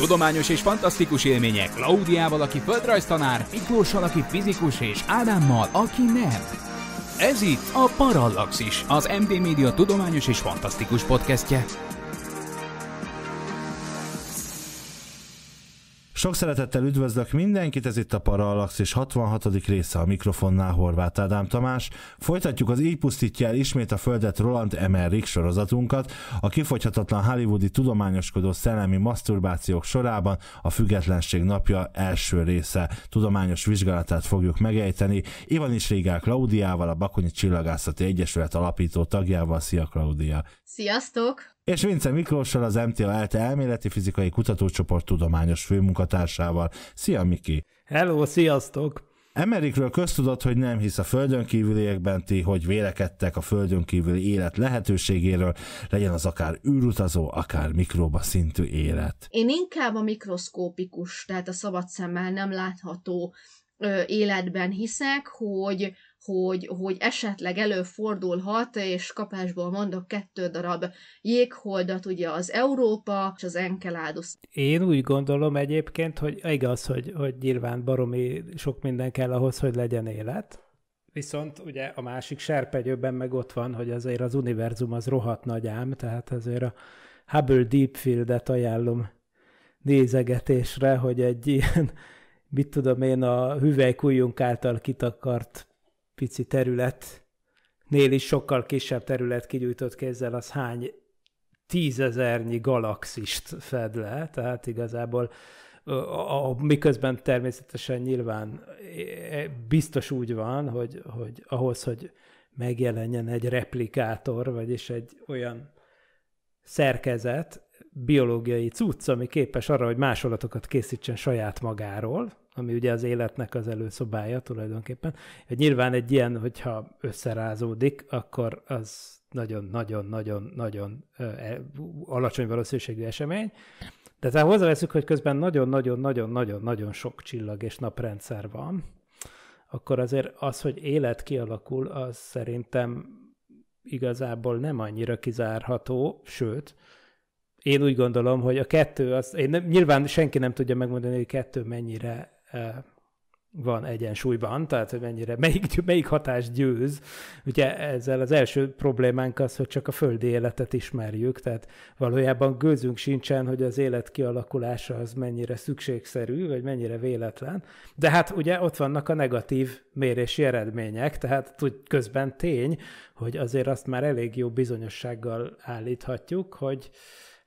Tudományos és fantasztikus élmények Klaudiával, aki földrajztanár, Miklóssal, aki fizikus, és Ádámmal, aki nem. Ez itt a Parallaxis, az MD Media tudományos és fantasztikus podcastje. Sok szeretettel üdvözlök mindenkit, ez itt a Parallax és 66. része a mikrofonnál Horváth Ádám Tamás. Folytatjuk az Így pusztítja el ismét a Földet Roland Emmerich sorozatunkat, a kifogyhatatlan hollywoodi tudományoskodó szellemi maszturbációk sorában a Függetlenség napja első része tudományos vizsgálatát fogjuk megejteni. Ivan is Régál Klaudiával, a Bakonyi Csillagászati Egyesület alapító tagjával. Szia Klaudia! Sziasztok! és Vince Miklóssal az MTA ELTE elméleti fizikai kutatócsoport tudományos főmunkatársával. Szia Miki! Hello, sziasztok! Emerikről köztudott, hogy nem hisz a földön kívüliekben, ti, hogy vélekedtek a földön kívüli élet lehetőségéről, legyen az akár űrutazó, akár mikróba szintű élet. Én inkább a mikroszkópikus, tehát a szabad szemmel nem látható ö, életben hiszek, hogy hogy, hogy esetleg előfordulhat, és kapásból mondok kettő darab jégholdat, ugye az Európa és az Enkeládusz. Én úgy gondolom egyébként, hogy igaz, hogy, hogy nyilván baromi sok minden kell ahhoz, hogy legyen élet, Viszont ugye a másik serpegyőben meg ott van, hogy azért az univerzum az rohadt nagy ám, tehát azért a Hubble Deep Field-et ajánlom nézegetésre, hogy egy ilyen, mit tudom én, a hüvelykújunk által kitakart pici területnél is sokkal kisebb terület kigyújtott kézzel, az hány tízezernyi galaxist fed le, tehát igazából a, a, miközben természetesen nyilván biztos úgy van, hogy, hogy ahhoz, hogy megjelenjen egy replikátor, vagyis egy olyan szerkezet, biológiai cucc, ami képes arra, hogy másolatokat készítsen saját magáról, ami ugye az életnek az előszobája tulajdonképpen. Hogy hát nyilván egy ilyen, hogyha összerázódik, akkor az nagyon-nagyon-nagyon-nagyon e, alacsony valószínűségű esemény. De tehát hozzáveszünk, hogy közben nagyon-nagyon-nagyon-nagyon-nagyon sok csillag és naprendszer van, akkor azért az, hogy élet kialakul, az szerintem igazából nem annyira kizárható, sőt, én úgy gondolom, hogy a kettő, az, én nem, nyilván senki nem tudja megmondani, hogy a kettő mennyire e, van egyensúlyban, tehát hogy mennyire, melyik, melyik hatás győz. Ugye ezzel az első problémánk az, hogy csak a földi életet ismerjük, tehát valójában gőzünk sincsen, hogy az élet kialakulása az mennyire szükségszerű, vagy mennyire véletlen. De hát ugye ott vannak a negatív mérési eredmények, tehát közben tény, hogy azért azt már elég jó bizonyossággal állíthatjuk, hogy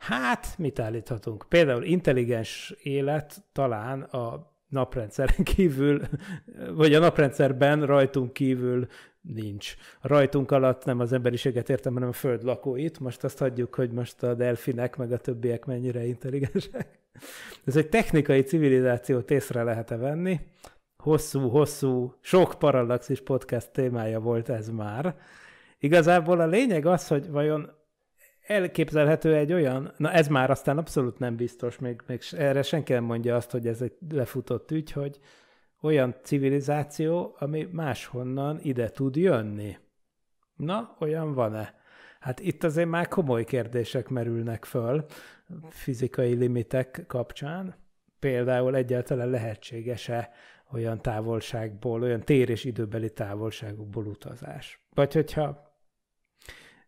Hát, mit állíthatunk? Például intelligens élet talán a naprendszeren kívül, vagy a naprendszerben rajtunk kívül nincs. A rajtunk alatt nem az emberiséget értem, hanem a föld lakóit. Most azt hagyjuk, hogy most a delfinek, meg a többiek mennyire intelligensek. Ez egy technikai civilizációt észre lehet-e venni. Hosszú-hosszú, sok Parallaxis podcast témája volt ez már. Igazából a lényeg az, hogy vajon elképzelhető egy olyan, na ez már aztán abszolút nem biztos, még, még erre senki nem mondja azt, hogy ez egy lefutott ügy, hogy olyan civilizáció, ami máshonnan ide tud jönni. Na, olyan van-e? Hát itt azért már komoly kérdések merülnek föl fizikai limitek kapcsán. Például egyáltalán lehetséges-e olyan távolságból, olyan tér és időbeli távolságokból utazás. Vagy hogyha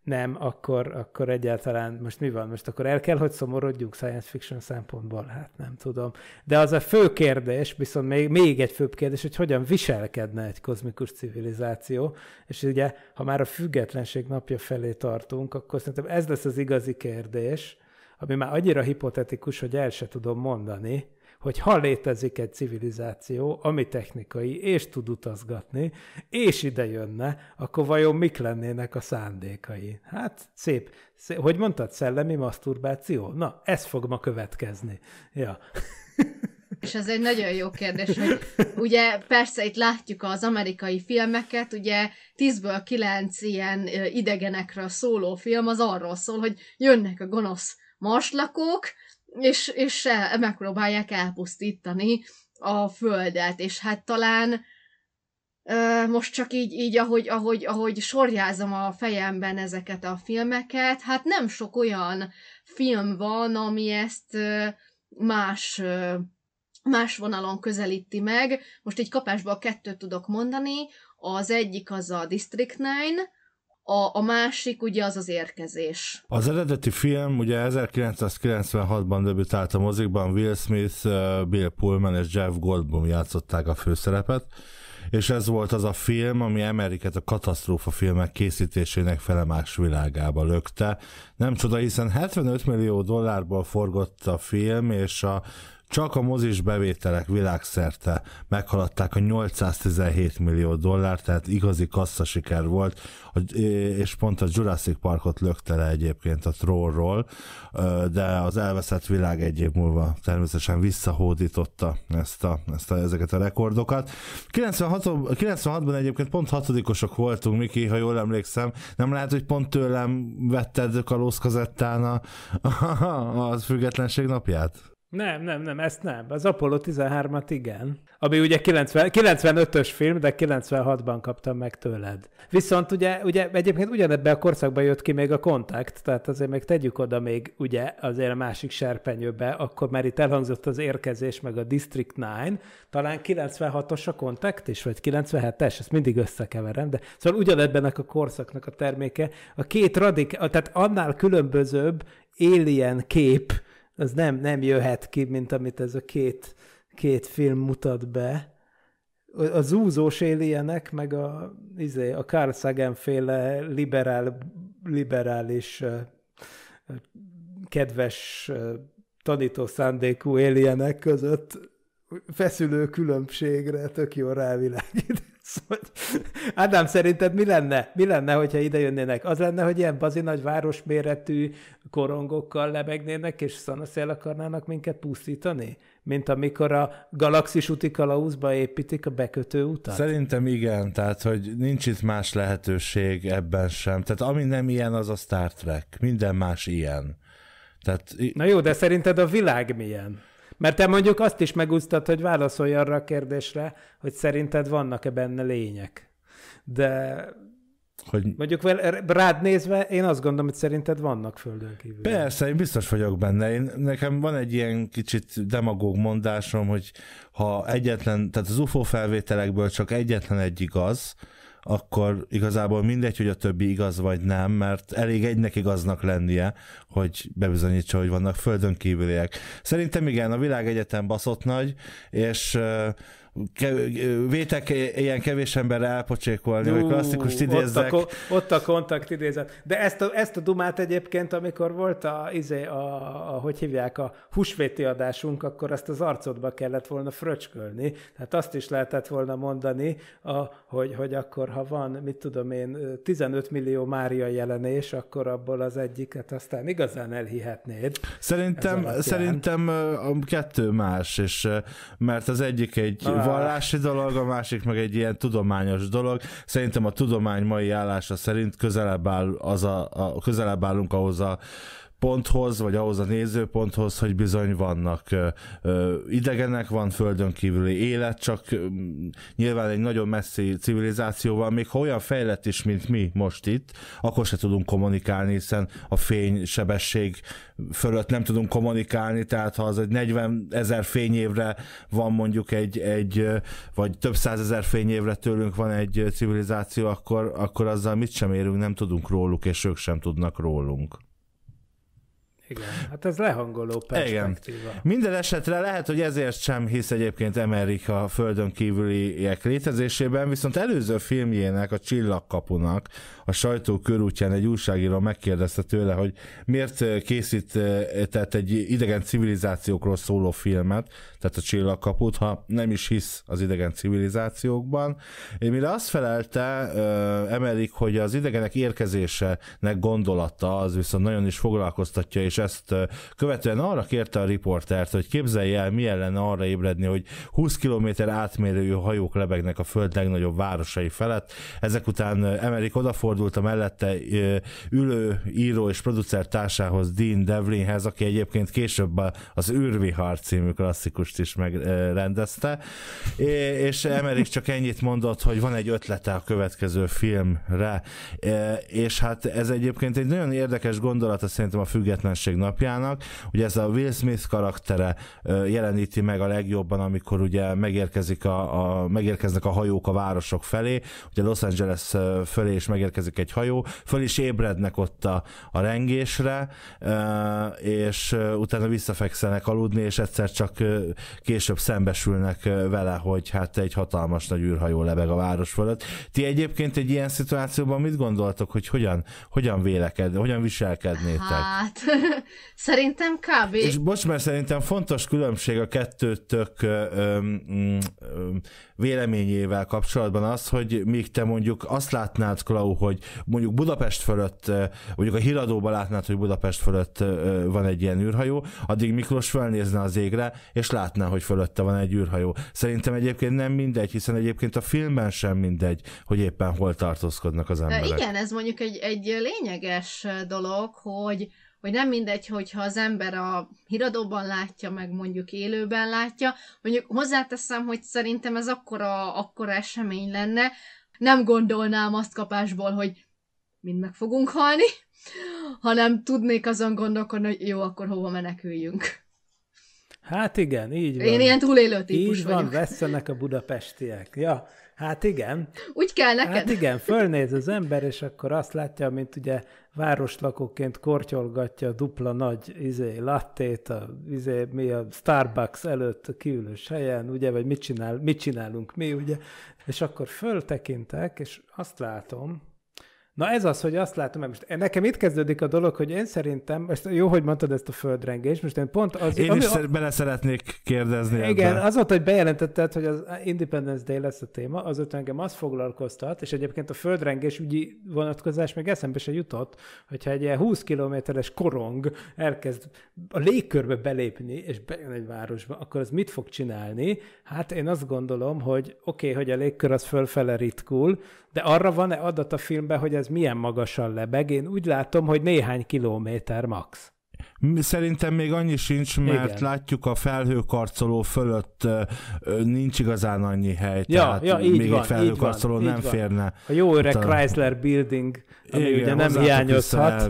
nem, akkor, akkor egyáltalán most mi van? Most akkor el kell, hogy szomorodjunk science fiction szempontból? Hát nem tudom. De az a fő kérdés, viszont még, még egy főbb kérdés, hogy hogyan viselkedne egy kozmikus civilizáció, és ugye, ha már a függetlenség napja felé tartunk, akkor szerintem ez lesz az igazi kérdés, ami már annyira hipotetikus, hogy el se tudom mondani, hogy ha létezik egy civilizáció, ami technikai, és tud utazgatni, és ide jönne, akkor vajon mik lennének a szándékai? Hát szép, szép. hogy mondtad, szellemi maszturbáció? Na, ez fog ma következni. Ja. És ez egy nagyon jó kérdés, hogy ugye persze itt látjuk az amerikai filmeket, ugye 10-ből 9 ilyen idegenekről szóló film az arról szól, hogy jönnek a gonosz marslakók, és, és megpróbálják elpusztítani a földet, és hát talán most csak így, így ahogy, ahogy, ahogy sorjázom a fejemben ezeket a filmeket, hát nem sok olyan film van, ami ezt más más vonalon közelíti meg. Most így kapásból kettőt tudok mondani. Az egyik az a District 9, a, a másik ugye az az érkezés. Az eredeti film ugye 1996-ban debütált a mozikban, Will Smith, uh, Bill Pullman és Jeff Goldblum játszották a főszerepet, és ez volt az a film, ami Ameriket a katasztrófa filmek készítésének felemás világába lökte. Nem csoda, hiszen 75 millió dollárból forgott a film, és a csak a mozis bevételek világszerte meghaladták a 817 millió dollár, tehát igazi kasszasiker volt, és pont a Jurassic Parkot lökte le egyébként a trollról, de az elveszett világ egy év múlva természetesen visszahódította ezt a, ezt a, ezeket a rekordokat. 96, 96-ban egyébként pont hatodikosok voltunk, Miki, ha jól emlékszem. Nem lehet, hogy pont tőlem vetted kalózkazettán a, a, a, a függetlenség napját? Nem, nem, nem, ezt nem. Az Apollo 13-at igen. Ami ugye 90, 95-ös film, de 96-ban kaptam meg tőled. Viszont ugye, ugye egyébként ugyanebben a korszakban jött ki még a kontakt, tehát azért még tegyük oda még ugye azért a másik serpenyőbe, akkor már itt elhangzott az érkezés, meg a District 9, talán 96-os a kontakt is, vagy 97-es, ezt mindig összekeverem, de szóval ugyanebben a korszaknak a terméke. A két radik, tehát annál különbözőbb alien kép, az nem, nem jöhet ki, mint amit ez a két, két film mutat be. A zúzós éljenek, meg a, izé, a Carl Sagan féle liberál, liberális kedves tanító szándékú éljenek között feszülő különbségre tök jó rávilágít. Szóval, Ádám, szerinted mi lenne? Mi lenne, hogyha ide jönnének? Az lenne, hogy ilyen bazi nagy városméretű korongokkal lebegnének, és szanaszél akarnának minket pusztítani? Mint amikor a galaxis úti kalauzba építik a bekötő utat? Szerintem igen, tehát hogy nincs itt más lehetőség ebben sem. Tehát ami nem ilyen, az a Star Trek. Minden más ilyen. Tehát... Na jó, de szerinted a világ milyen? Mert te mondjuk azt is megúsztad, hogy válaszolj arra a kérdésre, hogy szerinted vannak-e benne lények. De hogy... Mondjuk rád nézve, én azt gondolom, hogy szerinted vannak földön kívül. Persze, én biztos vagyok benne. Én, nekem van egy ilyen kicsit demagóg mondásom, hogy ha egyetlen, tehát az UFO felvételekből csak egyetlen egy igaz, akkor igazából mindegy, hogy a többi igaz vagy nem, mert elég egynek igaznak lennie, hogy bebizonyítsa, hogy vannak földön kívüliek. Szerintem igen, a világegyetem baszott nagy, és vétek ilyen kevés emberre elpocsékolni, hogy klasszikus idézzek. Ott a, ott a kontakt idézet. De ezt a, ezt a dumát egyébként, amikor volt a, izé, a, a, hogy hívják, a husvéti adásunk, akkor ezt az arcodba kellett volna fröcskölni. Tehát azt is lehetett volna mondani, a, hogy, hogy akkor, ha van, mit tudom én, 15 millió Mária jelenés, akkor abból az egyiket aztán igazán elhihetnéd. Szerintem, szerintem a kettő más, és mert az egyik egy Na, ah, vallási dolog, a másik meg egy ilyen tudományos dolog. Szerintem a tudomány mai állása szerint közelebb, áll az a, a, közelebb állunk ahhoz a ponthoz, vagy ahhoz a nézőponthoz, hogy bizony vannak idegenek, van földön kívüli élet, csak nyilván egy nagyon messzi civilizációval, még ha olyan fejlett is, mint mi most itt, akkor se tudunk kommunikálni, hiszen a fénysebesség fölött nem tudunk kommunikálni, tehát ha az egy 40 ezer fényévre van mondjuk egy, egy vagy több százezer fényévre tőlünk van egy civilizáció, akkor, akkor azzal mit sem érünk, nem tudunk róluk, és ők sem tudnak rólunk. Igen, hát ez lehangoló perspektíva. Igen. Minden esetre lehet, hogy ezért sem hisz egyébként Amerika földön kívüliek létezésében, viszont előző filmjének, a Csillagkapunak a sajtó körútján egy újságíró megkérdezte tőle, hogy miért eh, készített egy idegen civilizációkról szóló filmet, tehát a Csillagkaput, ha nem is hisz az idegen civilizációkban. Én mire azt felelte uh, eh, Emerik, hogy az idegenek érkezésenek gondolata az viszont nagyon is foglalkoztatja, és és ezt követően arra kérte a riportert, hogy képzelje el, milyen lenne arra ébredni, hogy 20 km átmérőjű hajók lebegnek a föld legnagyobb városai felett. Ezek után Emerik odafordult a mellette ülő író és producer társához Dean Devlinhez, aki egyébként később az űrvihar című klasszikust is megrendezte, és Emerik csak ennyit mondott, hogy van egy ötlete a következő filmre, és hát ez egyébként egy nagyon érdekes gondolata szerintem a függetlenség Szövetség napjának. Ugye ez a Will Smith karaktere jeleníti meg a legjobban, amikor ugye megérkezik a, a, megérkeznek a hajók a városok felé, ugye Los Angeles fölé is megérkezik egy hajó, föl is ébrednek ott a, a rengésre, és utána visszafekszenek aludni, és egyszer csak később szembesülnek vele, hogy hát egy hatalmas nagy űrhajó lebeg a város fölött. Ti egyébként egy ilyen szituációban mit gondoltok, hogy hogyan, hogyan vélekedni, hogyan viselkednétek? Hát, szerintem kb. És bocs, mert szerintem fontos különbség a kettőtök véleményével kapcsolatban az, hogy míg te mondjuk azt látnád, Klau, hogy mondjuk Budapest fölött, mondjuk a híradóban látnád, hogy Budapest fölött van egy ilyen űrhajó, addig Miklós felnézne az égre, és látná, hogy fölötte van egy űrhajó. Szerintem egyébként nem mindegy, hiszen egyébként a filmben sem mindegy, hogy éppen hol tartózkodnak az emberek. Igen, ez mondjuk egy, egy lényeges dolog, hogy hogy nem mindegy, hogyha az ember a híradóban látja, meg mondjuk élőben látja, mondjuk hozzáteszem, hogy szerintem ez akkora, akkora esemény lenne, nem gondolnám azt kapásból, hogy mind meg fogunk halni, hanem tudnék azon gondolkodni, hogy jó, akkor hova meneküljünk. Hát igen, így van. Én ilyen túlélő típus Így van, vagyok. a budapestiek. Ja, Hát igen. Úgy kell neked. Hát igen, fölnéz az ember, és akkor azt látja, mint ugye városlakóként kortyolgatja a dupla nagy izé, lattét, a, izé, mi a Starbucks előtt a kiülős helyen, ugye, vagy mit, csinál, mit csinálunk mi, ugye, és akkor föltekintek, és azt látom, Na ez az, hogy azt látom, most nekem itt kezdődik a dolog, hogy én szerintem, most jó, hogy mondtad ezt a földrengést, most én pont az... Én ami, is ami, bele szeretnék kérdezni. Igen, ebbe. az volt, hogy bejelentetted, hogy az Independence Day lesz a téma, ott engem azt foglalkoztat, és egyébként a földrengés ügyi vonatkozás még eszembe se jutott, hogyha egy ilyen 20 kilométeres korong elkezd a légkörbe belépni, és bejön egy városba, akkor az mit fog csinálni? Hát én azt gondolom, hogy oké, okay, hogy a légkör az fölfele ritkul, de arra van-e adat a filmben, hogy ez milyen magasan lebeg? Én úgy látom, hogy néhány kilométer max. Szerintem még annyi sincs, mert Igen. látjuk a felhőkarcoló fölött nincs igazán annyi hely, ja, tehát ja, így még van, egy felhőkarcoló nem van, nem férne. A jó öreg a... Chrysler Building, ami Igen, ugye nem hiányozhat.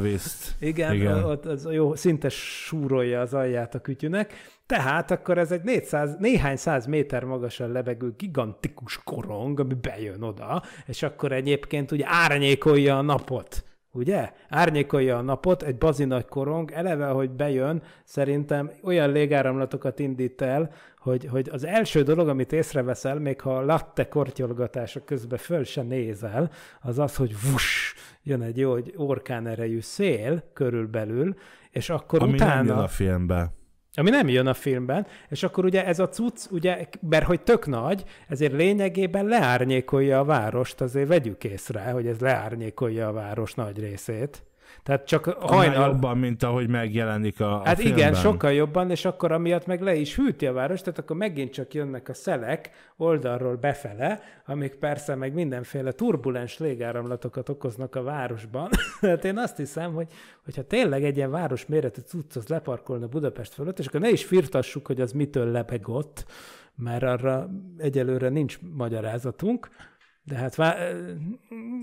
Igen, Igen, ott az jó, szinte súrolja az alját a kütyűnek. Tehát akkor ez egy 400, néhány száz méter magasan lebegő gigantikus korong, ami bejön oda, és akkor egyébként ugye árnyékolja a napot ugye? Árnyékolja a napot, egy bazi nagy korong, eleve, hogy bejön, szerintem olyan légáramlatokat indít el, hogy, hogy az első dolog, amit észreveszel, még ha a latte kortyolgatása közben föl se nézel, az az, hogy vus, jön egy jó orkán erejű szél körülbelül, és akkor Ami utána... Ami a filmben. Ami nem jön a filmben, és akkor ugye ez a cucc, ugye, mert hogy tök nagy, ezért lényegében leárnyékolja a várost, azért vegyük észre, hogy ez leárnyékolja a város nagy részét. Tehát csak hajnal... jobban, mint ahogy megjelenik a, a Hát filmben. igen, sokkal jobban, és akkor amiatt meg le is hűti a város, tehát akkor megint csak jönnek a szelek oldalról befele, amik persze meg mindenféle turbulens légáramlatokat okoznak a városban. tehát én azt hiszem, hogy hogyha tényleg egy ilyen város méretű cucc az leparkolna Budapest fölött, és akkor ne is firtassuk, hogy az mitől lepegott, mert arra egyelőre nincs magyarázatunk, de hát vá-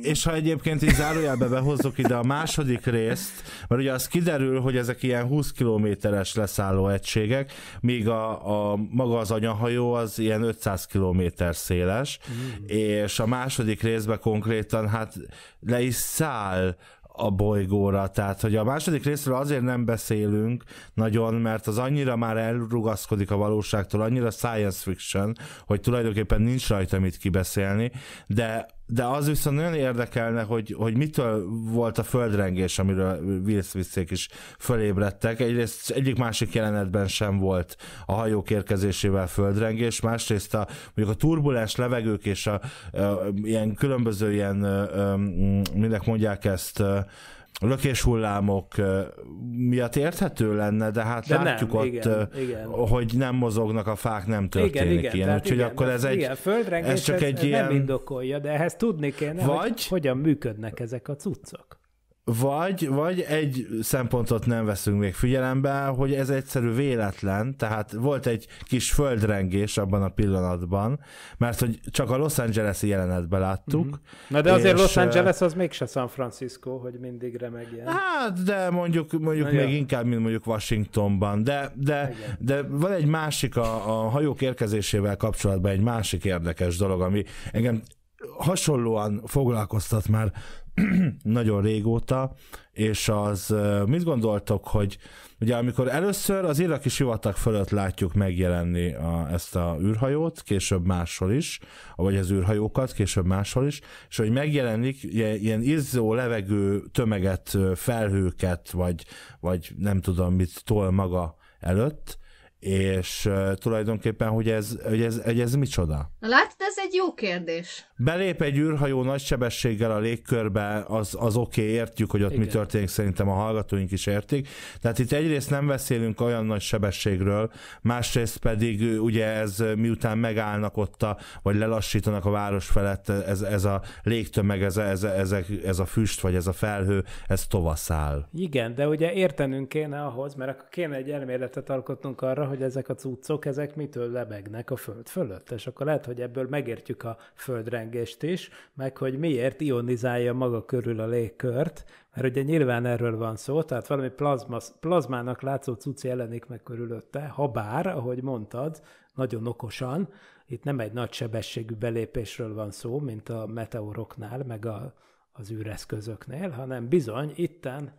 És ha egyébként így zárójelbe behozzuk ide a második részt, mert ugye az kiderül, hogy ezek ilyen 20 kilométeres leszálló egységek, míg a, a maga az anyahajó az ilyen 500 kilométer széles, mm. és a második részben konkrétan hát le is száll a bolygóra. Tehát, hogy a második részről azért nem beszélünk nagyon, mert az annyira már elrugaszkodik a valóságtól, annyira science fiction, hogy tulajdonképpen nincs rajta mit kibeszélni, de de az viszont nagyon érdekelne, hogy, hogy mitől volt a földrengés, amiről Will is fölébredtek. Egyrészt egyik másik jelenetben sem volt a hajók érkezésével földrengés, másrészt a, mondjuk a turbulens levegők és a, a, a ilyen különböző ilyen, a, a, minek mondják ezt, a, lökéshullámok miatt érthető lenne, de hát de látjuk nem, ott, igen, igen. hogy nem mozognak a fák, nem történik igen, igen, Úgyhogy igen, akkor ez egy... Igen, földrengés ez csak ez egy nem ilyen... indokolja, de ehhez tudni kéne, vagy, hogy hogyan működnek ezek a cuccok. Vagy, vagy egy szempontot nem veszünk még figyelembe, hogy ez egyszerű véletlen, tehát volt egy kis földrengés abban a pillanatban, mert hogy csak a Los Angeles-i jelenetben láttuk. Mm-hmm. Na de azért Los Angeles az mégse San Francisco, hogy mindig remegjen. Hát, de mondjuk, mondjuk Na, még jó. inkább, mint mondjuk Washingtonban, de, de, de van egy másik, a, a hajók érkezésével kapcsolatban egy másik érdekes dolog, ami engem hasonlóan foglalkoztat már nagyon régóta, és az mit gondoltok, hogy ugye amikor először az iraki sivatag fölött látjuk megjelenni a, ezt a űrhajót, később máshol is, vagy az űrhajókat, később máshol is, és hogy megjelenik ilyen izzó levegő tömeget, felhőket, vagy, vagy nem tudom mit tol maga előtt, és uh, tulajdonképpen, hogy ez, hogy, ez, hogy ez micsoda? Na látod, ez egy jó kérdés. Belép egy űrhajó nagy sebességgel a légkörbe, az, az oké, okay, értjük, hogy ott Igen. mi történik, szerintem a hallgatóink is értik. Tehát itt egyrészt nem beszélünk olyan nagy sebességről, másrészt pedig ugye ez miután megállnak ott, a, vagy lelassítanak a város felett, ez, ez a légtömeg, ez ez, ez, ez a füst, vagy ez a felhő, ez tovaszál. Igen, de ugye értenünk kéne ahhoz, mert akkor kéne egy elméletet alkotnunk arra, hogy ezek a cuccok, ezek mitől lebegnek a föld fölött. És akkor lehet, hogy ebből megértjük a földrengést is, meg hogy miért ionizálja maga körül a légkört, mert ugye nyilván erről van szó, tehát valami plazma, plazmának látszó cucc jelenik meg körülötte, ha bár, ahogy mondtad, nagyon okosan, itt nem egy nagy sebességű belépésről van szó, mint a meteoroknál, meg a, az űreszközöknél, hanem bizony itten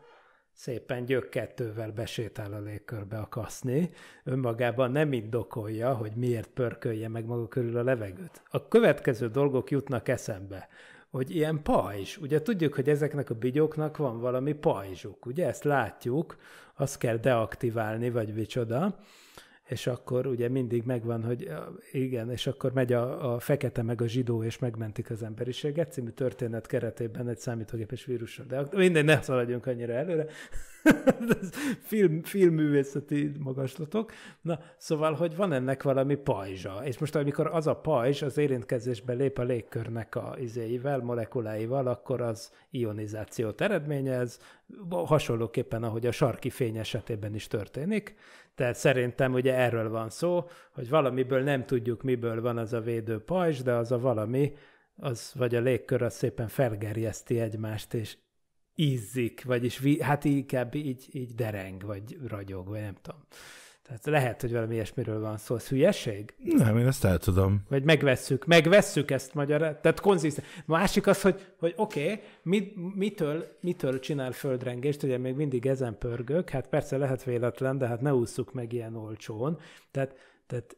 szépen gyökkettővel besétál a légkörbe a kaszni, önmagában nem indokolja, hogy miért pörkölje meg maga körül a levegőt. A következő dolgok jutnak eszembe, hogy ilyen pajzs. Ugye tudjuk, hogy ezeknek a bigyóknak van valami pajzsuk, ugye ezt látjuk, azt kell deaktiválni, vagy micsoda és akkor ugye mindig megvan, hogy igen, és akkor megy a, a fekete meg a zsidó, és megmentik az emberiséget című történet keretében egy számítógépes vírusra. De minden, ne szaladjunk annyira előre. film, filmművészeti magaslatok. Na, szóval, hogy van ennek valami pajzsa, és most amikor az a pajzs az érintkezésbe lép a légkörnek a izéivel, molekuláival, akkor az ionizációt eredményez, hasonlóképpen, ahogy a sarki fény esetében is történik. Tehát szerintem ugye erről van szó, hogy valamiből nem tudjuk, miből van az a védő pajzs, de az a valami, az vagy a légkör az szépen felgerjeszti egymást, és ízzik, vagyis vi, hát inkább így, így dereng, vagy ragyog, vagy nem tudom. Tehát lehet, hogy valami ilyesmiről van szó. Ez hülyeség? Nem, én ezt el tudom. Vagy megvesszük. Megvesszük ezt magyar. Tehát konzisztens. Másik az, hogy, hogy oké, okay, mit, mitől, mitől csinál földrengést, ugye még mindig ezen pörgök, hát persze lehet véletlen, de hát ne ússzuk meg ilyen olcsón. Tehát, tehát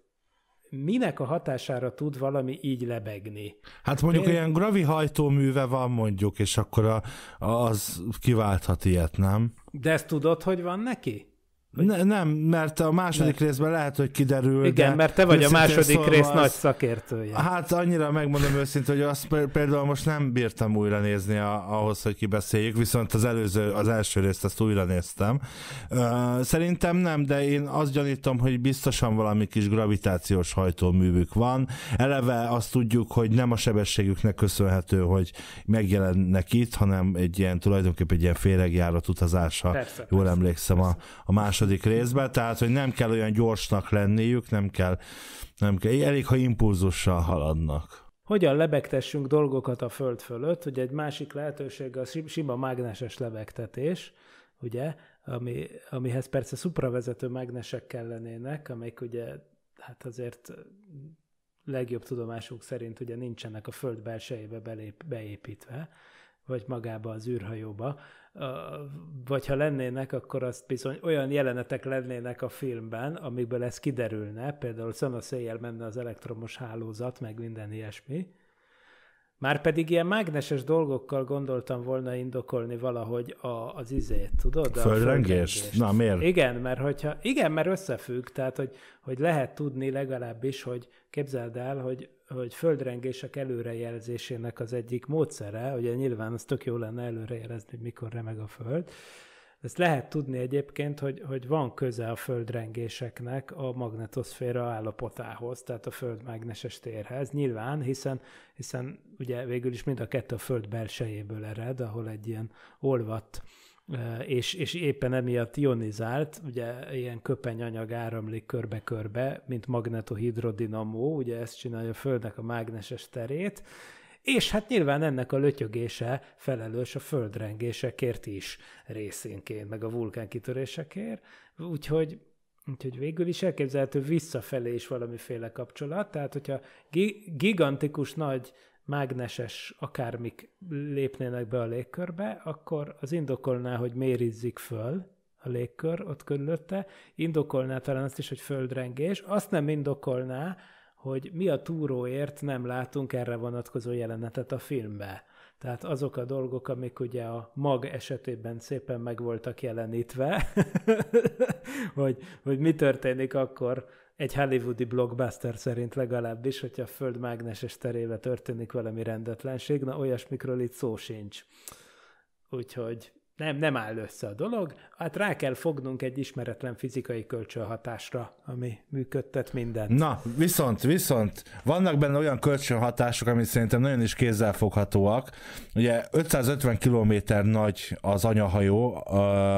minek a hatására tud valami így lebegni. Hát mondjuk Én... gravi hajtóműve van mondjuk, és akkor a, az kiválthat ilyet, nem? De ezt tudod, hogy van neki? Ne, nem, mert a második mert... részben lehet, hogy kiderül. Igen, de mert te vagy a második szóval rész az, nagy szakértője. Hát annyira megmondom őszintén, hogy azt például most nem bírtam újra nézni a, ahhoz, hogy kibeszéljük, viszont az előző, az első részt azt újra néztem. szerintem nem, de én azt gyanítom, hogy biztosan valami kis gravitációs hajtóművük van. Eleve azt tudjuk, hogy nem a sebességüknek köszönhető, hogy megjelennek itt, hanem egy ilyen tulajdonképpen egy ilyen féregjárat utazása, persze, jól persze, emlékszem, persze. a, a második második részbe, tehát hogy nem kell olyan gyorsnak lenniük, nem kell, nem kell elég, ha impulzussal haladnak. Hogyan lebegtessünk dolgokat a föld fölött, hogy egy másik lehetőség a sima mágneses lebegtetés, ugye, ami, amihez persze szupravezető mágnesek kellenének, amelyek ugye hát azért legjobb tudomásunk szerint ugye nincsenek a föld belsejébe belép, beépítve, vagy magába az űrhajóba, vagy ha lennének, akkor azt bizony olyan jelenetek lennének a filmben, amikből ez kiderülne, például szanaszéjjel menne az elektromos hálózat, meg minden ilyesmi, már pedig ilyen mágneses dolgokkal gondoltam volna indokolni valahogy a, az izét, tudod? A földrengést? földrengést. Na miért? Igen, mert hogyha, igen, mert összefügg, tehát hogy, hogy lehet tudni legalábbis, hogy képzeld el, hogy hogy földrengések előrejelzésének az egyik módszere, ugye nyilván az tök jó lenne előrejelezni, hogy mikor remeg a föld, ezt lehet tudni egyébként, hogy, hogy van köze a földrengéseknek a magnetoszféra állapotához, tehát a föld mágneses térhez. Nyilván, hiszen, hiszen ugye végül is mind a kettő a föld belsejéből ered, ahol egy ilyen olvat e, és, és éppen emiatt ionizált, ugye ilyen köpenyanyag áramlik körbe-körbe, mint magnetohidrodinamó, ugye ezt csinálja a Földnek a mágneses terét, és hát nyilván ennek a lötyögése felelős a földrengésekért is részénként, meg a kitörésekért. úgyhogy Úgyhogy végül is elképzelhető visszafelé is valamiféle kapcsolat, tehát hogyha gigantikus nagy mágneses akármik lépnének be a légkörbe, akkor az indokolná, hogy mérizzik föl a légkör ott körülötte, indokolná talán azt is, hogy földrengés, azt nem indokolná, hogy mi a túróért nem látunk erre vonatkozó jelenetet a filmbe. Tehát azok a dolgok, amik ugye a mag esetében szépen meg voltak jelenítve, hogy, hogy mi történik akkor, egy hollywoodi blockbuster szerint legalábbis, hogyha a föld mágneses terébe történik valami rendetlenség, na olyasmikről itt szó sincs. Úgyhogy nem, nem áll össze a dolog, hát rá kell fognunk egy ismeretlen fizikai kölcsönhatásra, ami működtet mindent. Na, viszont, viszont vannak benne olyan kölcsönhatások, amik szerintem nagyon is kézzelfoghatóak. Ugye 550 km nagy az anyahajó,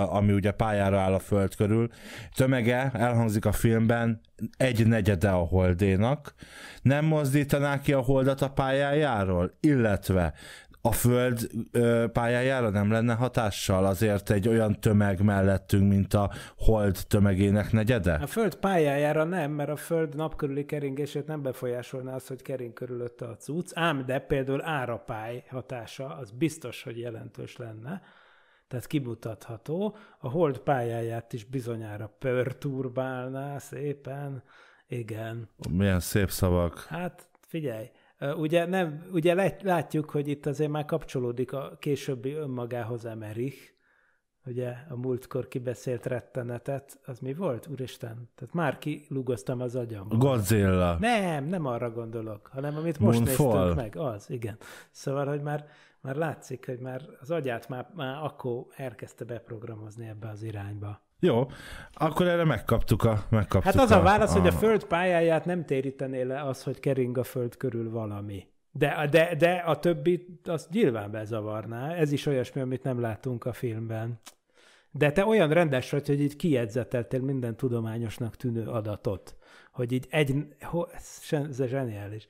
ami ugye pályára áll a föld körül. Tömege, elhangzik a filmben, egy negyede a holdénak. Nem mozdítaná ki a holdat a pályájáról, illetve a Föld pályájára nem lenne hatással azért egy olyan tömeg mellettünk, mint a Hold tömegének negyede? A Föld pályájára nem, mert a Föld napkörüli keringését nem befolyásolná az, hogy kering körülötte a cucc, ám de például árapály hatása az biztos, hogy jelentős lenne tehát kibutatható. A hold pályáját is bizonyára perturbálná szépen, igen. Milyen szép szavak. Hát figyelj, Ugye, nem, ugye látjuk, hogy itt azért már kapcsolódik a későbbi önmagához Emerich, ugye a múltkor kibeszélt rettenetet, az mi volt? Úristen, tehát már kilugoztam az agyam. Godzilla. Nem, nem arra gondolok, hanem amit most Moonfall. néztünk meg, az, igen. Szóval, hogy már, már látszik, hogy már az agyát már, már akkor elkezdte beprogramozni ebbe az irányba. Jó, akkor erre megkaptuk a... Megkaptuk hát az a, a válasz, a... hogy a föld pályáját nem térítené le az, hogy kering a föld körül valami. De, de, de a többi az nyilván bezavarná. Ez is olyasmi, amit nem látunk a filmben. De te olyan rendes vagy, hogy így kiedzeteltél minden tudományosnak tűnő adatot. Hogy így egy... Ho, ez zseniális.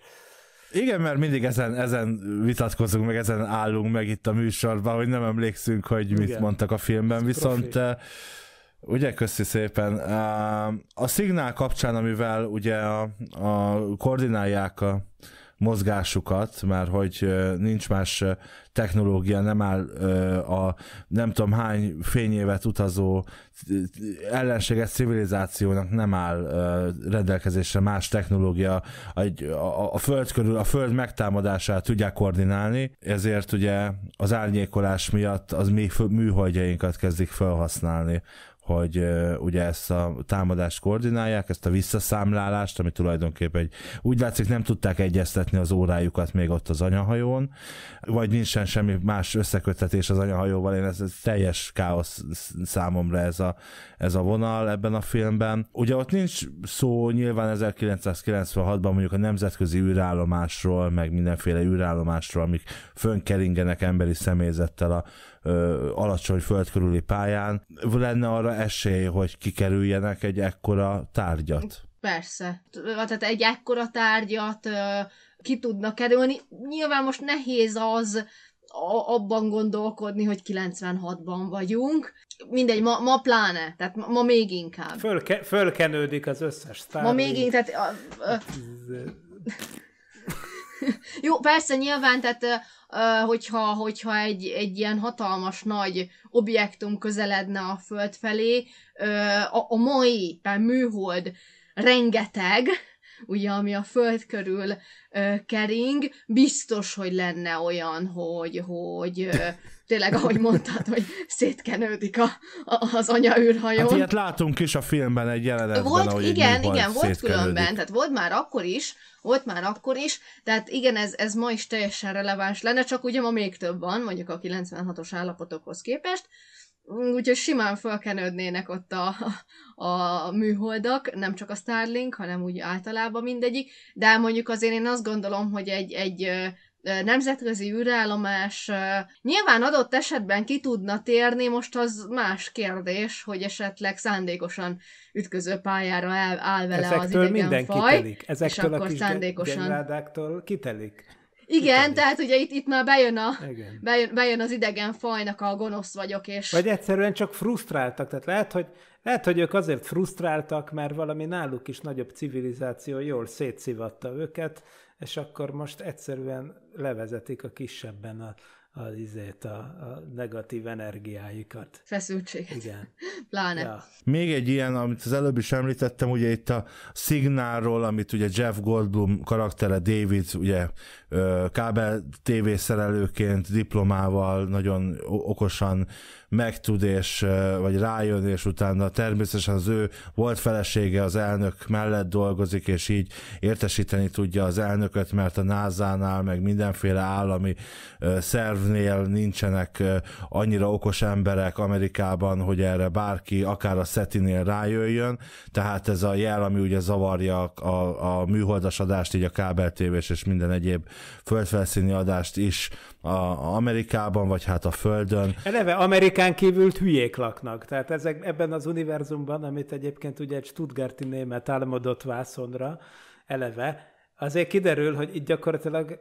Igen, mert mindig ezen, ezen vitatkozunk, meg ezen állunk meg itt a műsorban, hogy nem emlékszünk, hogy mit Igen. mondtak a filmben, ez viszont profi. Eh, Ugye, köszi szépen. A szignál kapcsán, amivel ugye a, a koordinálják a mozgásukat, mert hogy nincs más technológia, nem áll a nem tudom hány fényévet utazó ellenséges civilizációnak nem áll rendelkezésre más technológia a, a, a föld körül, a föld megtámadását tudják koordinálni, ezért ugye az árnyékolás miatt az mi műholdjainkat kezdik felhasználni, hogy ugye ezt a támadást koordinálják, ezt a visszaszámlálást, ami tulajdonképpen egy, úgy látszik nem tudták egyeztetni az órájukat még ott az anyahajón, vagy nincsen semmi más összekötetés az anyahajóval, én ez, ez teljes káosz számomra ez a, ez a vonal ebben a filmben. Ugye ott nincs szó nyilván 1996-ban mondjuk a nemzetközi űrállomásról, meg mindenféle űrállomásról, amik fönkeringenek emberi személyzettel a alacsony földkörüli pályán, lenne arra esély, hogy kikerüljenek egy ekkora tárgyat? Persze. Tehát egy ekkora tárgyat ki tudnak kerülni. Nyilván most nehéz az, abban gondolkodni, hogy 96-ban vagyunk. Mindegy, ma, ma pláne, tehát ma, ma még inkább. Fölke, fölkenődik az összes tárgy. Ma még inkább, tehát... A, a, Jó, persze, nyilván, tehát hogyha, hogyha egy, egy ilyen hatalmas nagy objektum közeledne a Föld felé, a, a mai műhold rengeteg, ugye, ami a föld körül ö, kering, biztos, hogy lenne olyan, hogy, hogy ö, tényleg, ahogy mondtad, hogy szétkenődik a, a, az anyaűrhajón. Hát ilyet látunk is a filmben egy jelenetben, volt, ahogy Igen, igen, volt különben, tehát volt már akkor is, volt már akkor is, tehát igen, ez, ez ma is teljesen releváns lenne, csak ugye ma még több van, mondjuk a 96-os állapotokhoz képest, Úgyhogy simán fölkenődnének ott a, a műholdak, nem csak a Starlink, hanem úgy általában mindegyik, de mondjuk azért én azt gondolom, hogy egy, egy nemzetközi űrállomás nyilván adott esetben ki tudna térni, most az más kérdés, hogy esetleg szándékosan ütköző pályára áll, vele Ezektől az idegen faj, kitelik. Ezektől és akkor a kis szándékosan... kitelik. Igen, Kitani. tehát ugye itt, itt már bejön, a, bejön, bejön az idegen fajnak a gonosz vagyok, és... Vagy egyszerűen csak frusztráltak, tehát lehet, hogy lehet, hogy ők azért frusztráltak, mert valami náluk is nagyobb civilizáció jól szétszivatta őket, és akkor most egyszerűen levezetik a kisebben a, az izét, a, a negatív energiáikat. Feszültséget. Igen. Pláne. Ja. Még egy ilyen, amit az előbb is említettem, ugye itt a Signálról, amit ugye Jeff Goldblum karaktere David, ugye kábel tévészerelőként, diplomával nagyon okosan megtud és, vagy rájön, és utána természetesen az ő volt felesége az elnök mellett dolgozik, és így értesíteni tudja az elnököt, mert a NASA-nál, meg mindenféle állami szervnél nincsenek annyira okos emberek Amerikában, hogy erre bárki, akár a SETI-nél rájöjjön, tehát ez a jel, ami ugye zavarja a, a műholdas adást, így a kábeltévés és minden egyéb földfelszíni adást is a, a Amerikában, vagy hát a Földön. Eleve Amerikán kívül hülyék laknak. Tehát ezek, ebben az univerzumban, amit egyébként ugye egy Stuttgarti német álmodott vászonra, eleve, azért kiderül, hogy itt gyakorlatilag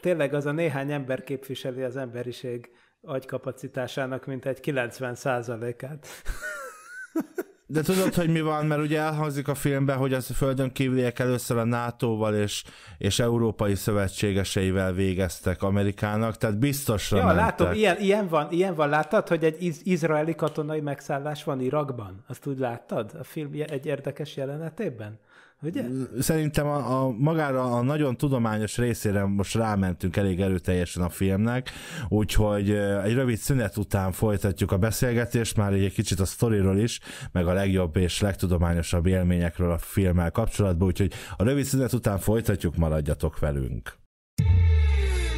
tényleg az a néhány ember képviseli az emberiség agykapacitásának mint egy 90 százalékát. De tudod, hogy mi van, mert ugye elhangzik a filmben, hogy az földön kívüliek először a NATO-val és, és európai szövetségeseivel végeztek Amerikának, tehát biztosra ja, mentek. látom, ilyen, ilyen, van, ilyen van, láttad, hogy egy iz- izraeli katonai megszállás van Irakban? Azt úgy láttad a film egy érdekes jelenetében? Ugye? Szerintem a, a magára a nagyon tudományos részére most rámentünk elég erőteljesen a filmnek, úgyhogy egy rövid szünet után folytatjuk a beszélgetést, már egy kicsit a sztoriról is, meg a legjobb és legtudományosabb élményekről a filmmel kapcsolatban, úgyhogy a rövid szünet után folytatjuk, maradjatok velünk.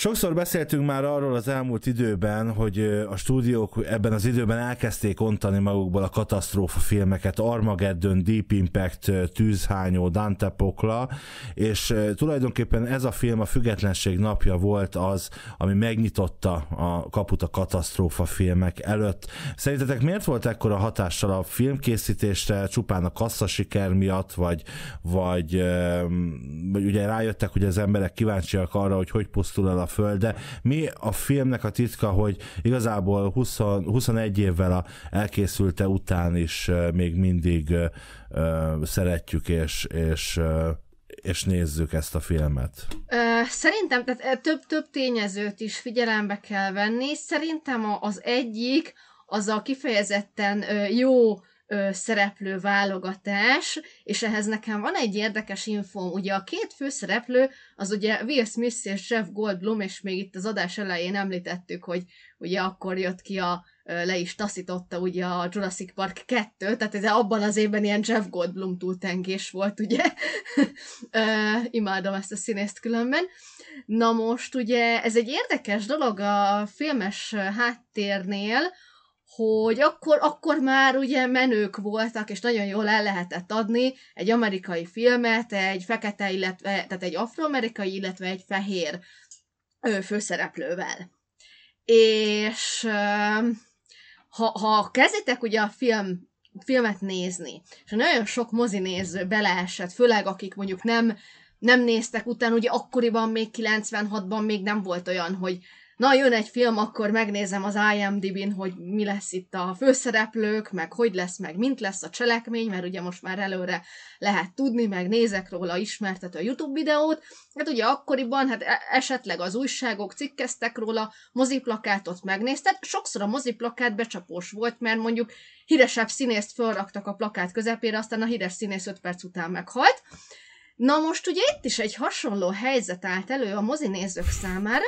Sokszor beszéltünk már arról az elmúlt időben, hogy a stúdiók ebben az időben elkezdték ontani magukból a katasztrófa filmeket, Armageddon, Deep Impact, Tűzhányó, Dante Pokla, és tulajdonképpen ez a film a Függetlenség napja volt az, ami megnyitotta a kaput a katasztrófa filmek előtt. Szerintetek miért volt ekkora hatással a filmkészítésre, csupán a kasszasiker miatt, vagy, vagy, vagy ugye rájöttek, hogy az emberek kíváncsiak arra, hogy hogy pusztul el a föl, de mi a filmnek a titka, hogy igazából 20, 21 évvel a elkészülte után is még mindig szeretjük és, és és nézzük ezt a filmet? Szerintem tehát több-több tényezőt is figyelembe kell venni. Szerintem az egyik, az a kifejezetten jó ö, szereplő válogatás, és ehhez nekem van egy érdekes infóm. Ugye a két főszereplő, az ugye Will Smith és Jeff Goldblum, és még itt az adás elején említettük, hogy ugye akkor jött ki a le is taszította ugye a Jurassic Park 2, tehát ez abban az évben ilyen Jeff Goldblum túltengés volt, ugye? Imádom ezt a színészt különben. Na most ugye ez egy érdekes dolog a filmes háttérnél, hogy akkor, akkor már ugye menők voltak, és nagyon jól el lehetett adni egy amerikai filmet, egy fekete, illetve, tehát egy afroamerikai, illetve egy fehér ő, főszereplővel. És ha, ha kezditek ugye a film filmet nézni, és nagyon sok néző beleesett, főleg akik mondjuk nem, nem néztek utána, ugye akkoriban még 96-ban még nem volt olyan, hogy na jön egy film, akkor megnézem az IMDb-n, hogy mi lesz itt a főszereplők, meg hogy lesz, meg mint lesz a cselekmény, mert ugye most már előre lehet tudni, meg nézek róla ismertető a YouTube videót. Hát ugye akkoriban hát e- esetleg az újságok cikkeztek róla, moziplakátot megnézted, sokszor a moziplakát becsapós volt, mert mondjuk híresebb színészt felraktak a plakát közepére, aztán a híres színész 5 perc után meghalt. Na most ugye itt is egy hasonló helyzet állt elő a mozi nézők számára,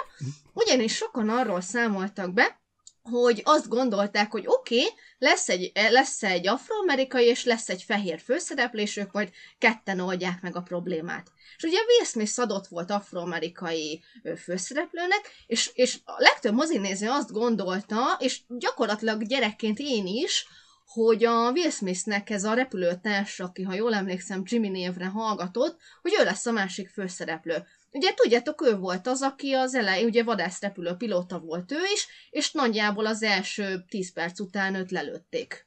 ugyanis sokan arról számoltak be, hogy azt gondolták, hogy oké, okay, lesz egy, lesz egy afroamerikai és lesz egy fehér főszereplés, ők majd ketten oldják meg a problémát. És ugye Will Smith szadott volt afroamerikai főszereplőnek, és, és a legtöbb mozinéző azt gondolta, és gyakorlatilag gyerekként én is, hogy a Will Smithnek ez a repülőtárs, aki, ha jól emlékszem, Jimmy névre hallgatott, hogy ő lesz a másik főszereplő. Ugye tudjátok, ő volt az, aki az elején, ugye vadászrepülő pilóta volt ő is, és nagyjából az első 10 perc után őt lelőtték.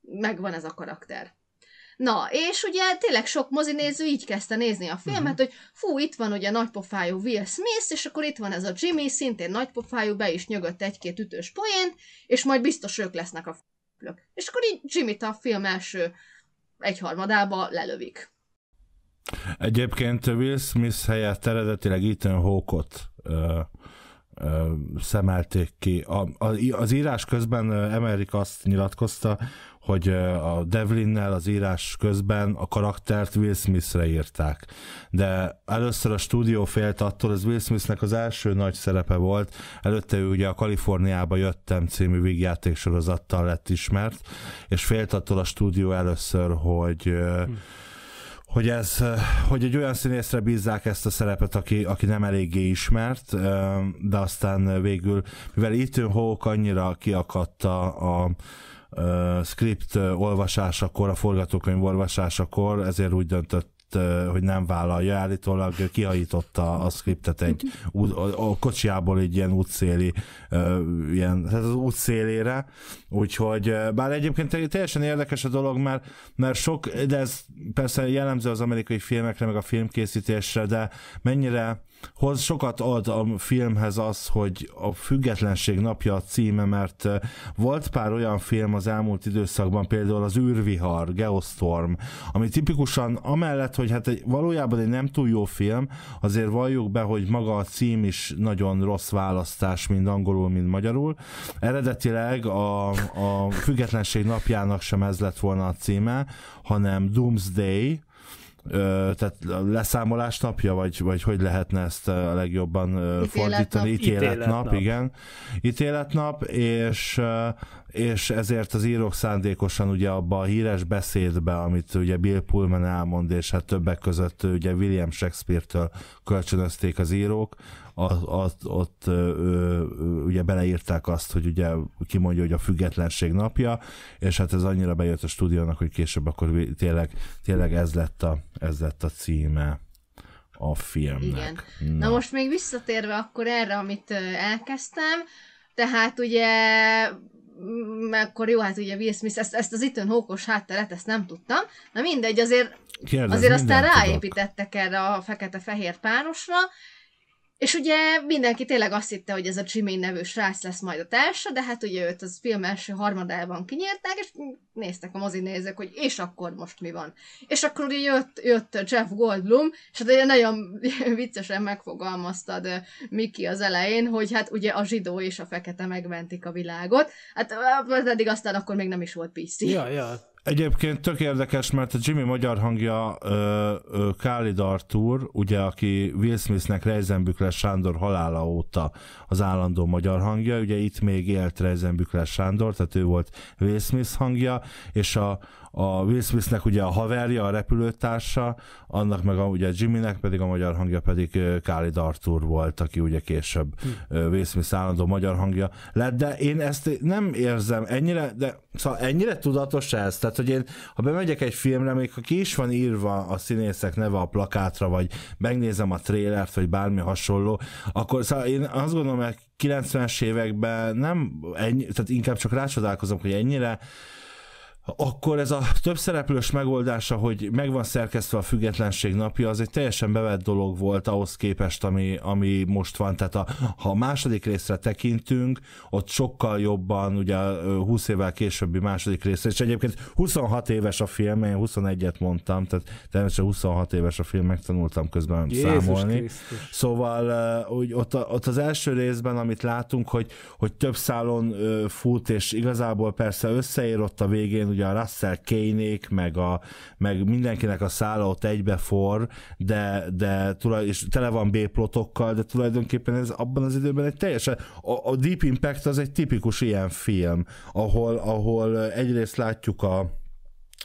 Megvan ez a karakter. Na, és ugye tényleg sok mozinéző így kezdte nézni a filmet, uh-huh. hogy fú, itt van ugye nagypofájú Will Smith, és akkor itt van ez a Jimmy, szintén nagypofájú, be is nyögött egy-két ütős poént, és majd biztos ők lesznek a szereplők. És akkor így jimmy a film első egyharmadába lelövik. Egyébként Will Smith helyett eredetileg Ethan Hawke-ot szemelték ki. A, a, az írás közben Amerika azt nyilatkozta, hogy a Devlinnel az írás közben a karaktert Will Smithre írták. De először a stúdió félt attól, ez Will Smithnek az első nagy szerepe volt, előtte ő ugye a Kaliforniába jöttem című vígjáték sorozattal lett ismert, és félt attól a stúdió először, hogy hm hogy ez, hogy egy olyan színészre bízzák ezt a szerepet, aki, aki nem eléggé ismert, de aztán végül, mivel Ethan Hawke annyira kiakadta a, a uh, script olvasásakor, a forgatókönyv olvasásakor, ezért úgy döntött hogy nem vállalja, állítólag kihajította a skriptet egy a kocsiából egy ilyen útszéli ilyen, tehát az útszélére, úgyhogy bár egyébként teljesen érdekes a dolog, mert, mert sok, de ez persze jellemző az amerikai filmekre, meg a filmkészítésre, de mennyire hoz sokat ad a filmhez az, hogy a Függetlenség napja a címe, mert volt pár olyan film az elmúlt időszakban, például az űrvihar, Geostorm, ami tipikusan amellett, hogy hát egy, valójában egy nem túl jó film, azért valljuk be, hogy maga a cím is nagyon rossz választás, mind angolul, mind magyarul. Eredetileg a, a Függetlenség napjának sem ez lett volna a címe, hanem Doomsday, Ö, tehát leszámolás napja, vagy, vagy hogy lehetne ezt a legjobban ítéletnap, fordítani? Ítéletnap, ítéletnap, igen. Ítéletnap, és, és ezért az írók szándékosan ugye abba a híres beszédbe, amit ugye Bill Pullman elmond, és hát többek között ugye William Shakespeare-től kölcsönözték az írók, az, az, ott ö, ugye beleírták azt, hogy ugye kimondja, hogy a függetlenség napja, és hát ez annyira bejött a stúdiónak, hogy később akkor tényleg, tényleg ez, lett a, ez lett a címe a filmnek. Igen. Na. Na most még visszatérve akkor erre, amit elkezdtem, tehát ugye akkor jó, hát ugye Will Smith, ezt, ezt az itön hókos hátteret, ezt nem tudtam. Na mindegy, azért, Kérdez, azért aztán ráépítettek tudok. erre a fekete-fehér párosra, és ugye mindenki tényleg azt hitte, hogy ez a Jimmy nevű srác lesz majd a társa, de hát ugye őt az film első harmadában kinyírták, és néztek a mozi nézők, hogy és akkor most mi van. És akkor ugye jött, jött Jeff Goldblum, és hát ugye nagyon viccesen megfogalmaztad Miki az elején, hogy hát ugye a zsidó és a fekete megmentik a világot, hát pedig aztán akkor még nem is volt PC. Ja, ja, Egyébként tök érdekes, mert a Jimmy magyar hangja Káli ö, Artur, ugye, aki Will Smithnek Reisenbükle Sándor halála óta az állandó magyar hangja, ugye itt még élt Reisenbükle Sándor, tehát ő volt Will Smith hangja, és a, a Will Smithnek ugye a haverja, a repülőtársa, annak meg a, ugye Jimmynek pedig a magyar hangja pedig Káli Arthur volt, aki ugye később hm. Will Smith állandó magyar hangja lett, de én ezt nem érzem ennyire, de szóval ennyire tudatos ez, tehát hogy én, ha bemegyek egy filmre, még ha ki is van írva a színészek neve a plakátra, vagy megnézem a trélert, vagy bármi hasonló, akkor szóval én azt gondolom, hogy 90-es években nem, ennyi, tehát inkább csak rácsodálkozom, hogy ennyire akkor ez a több szereplős megoldása, hogy megvan szerkesztve a függetlenség napja, az egy teljesen bevett dolog volt ahhoz képest, ami, ami most van. Tehát a, ha a második részre tekintünk, ott sokkal jobban, ugye 20 évvel későbbi második részre, és egyébként 26 éves a film, én 21-et mondtam, tehát természetesen 26 éves a film, megtanultam közben Jézus számolni. Krisztus. Szóval úgy, ott, a, ott, az első részben, amit látunk, hogy, hogy több szálon fut, és igazából persze összeér ott a végén, ugye a Russell Kénék, meg, a, meg mindenkinek a szála ott egybefor, de, de tulaj, és tele van B-plotokkal, de tulajdonképpen ez abban az időben egy teljesen, a, a Deep Impact az egy tipikus ilyen film, ahol, ahol egyrészt látjuk a,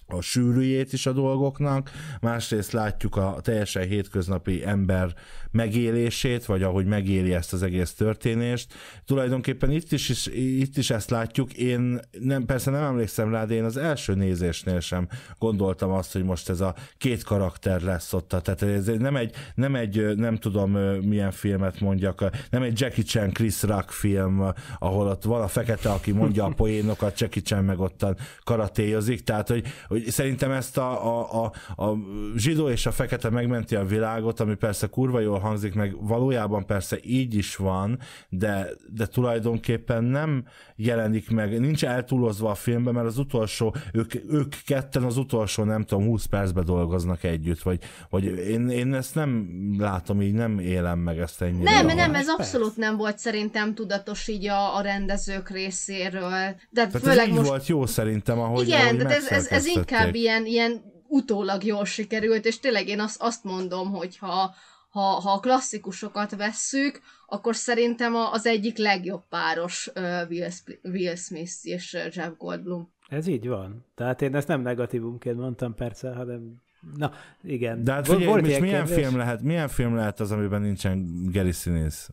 a sűrűjét is a dolgoknak, másrészt látjuk a teljesen hétköznapi ember megélését, vagy ahogy megéli ezt az egész történést. Tulajdonképpen itt is, is, itt is ezt látjuk, én nem, persze nem emlékszem rá, de én az első nézésnél sem gondoltam azt, hogy most ez a két karakter lesz ott, tehát ez nem egy, nem egy, nem tudom milyen filmet mondjak, nem egy Jackie Chan, Chris Rock film, ahol ott van a fekete, aki mondja a poénokat, Jackie Chan meg ottan karatéjozik, tehát hogy hogy szerintem ezt a, a, a, a zsidó és a fekete megmenti a világot, ami persze kurva jól hangzik, meg valójában persze így is van, de, de tulajdonképpen nem jelenik meg, nincs eltúlozva a filmben, mert az utolsó, ők, ők ketten az utolsó, nem tudom, 20 percben dolgoznak együtt, vagy, vagy én, én ezt nem látom így, nem élem meg ezt ennyire. Nem, nem, ez abszolút nem volt szerintem tudatos így a, a rendezők részéről. De Tehát főleg ez így most... volt jó szerintem, ahogy Igen, ahogy de ez, ez, ez, inkább ilyen, ilyen utólag jól sikerült, és tényleg én azt, azt mondom, hogy ha, ha, ha a klasszikusokat vesszük, akkor szerintem az egyik legjobb páros Will, Will Smith és Jeff Goldblum. Ez így van. Tehát én ezt nem negatívumként mondtam persze, hanem Na, igen. De hát figyelj, volt és milyen kérdés? film, lehet, milyen film lehet az, amiben nincsen Gary színész?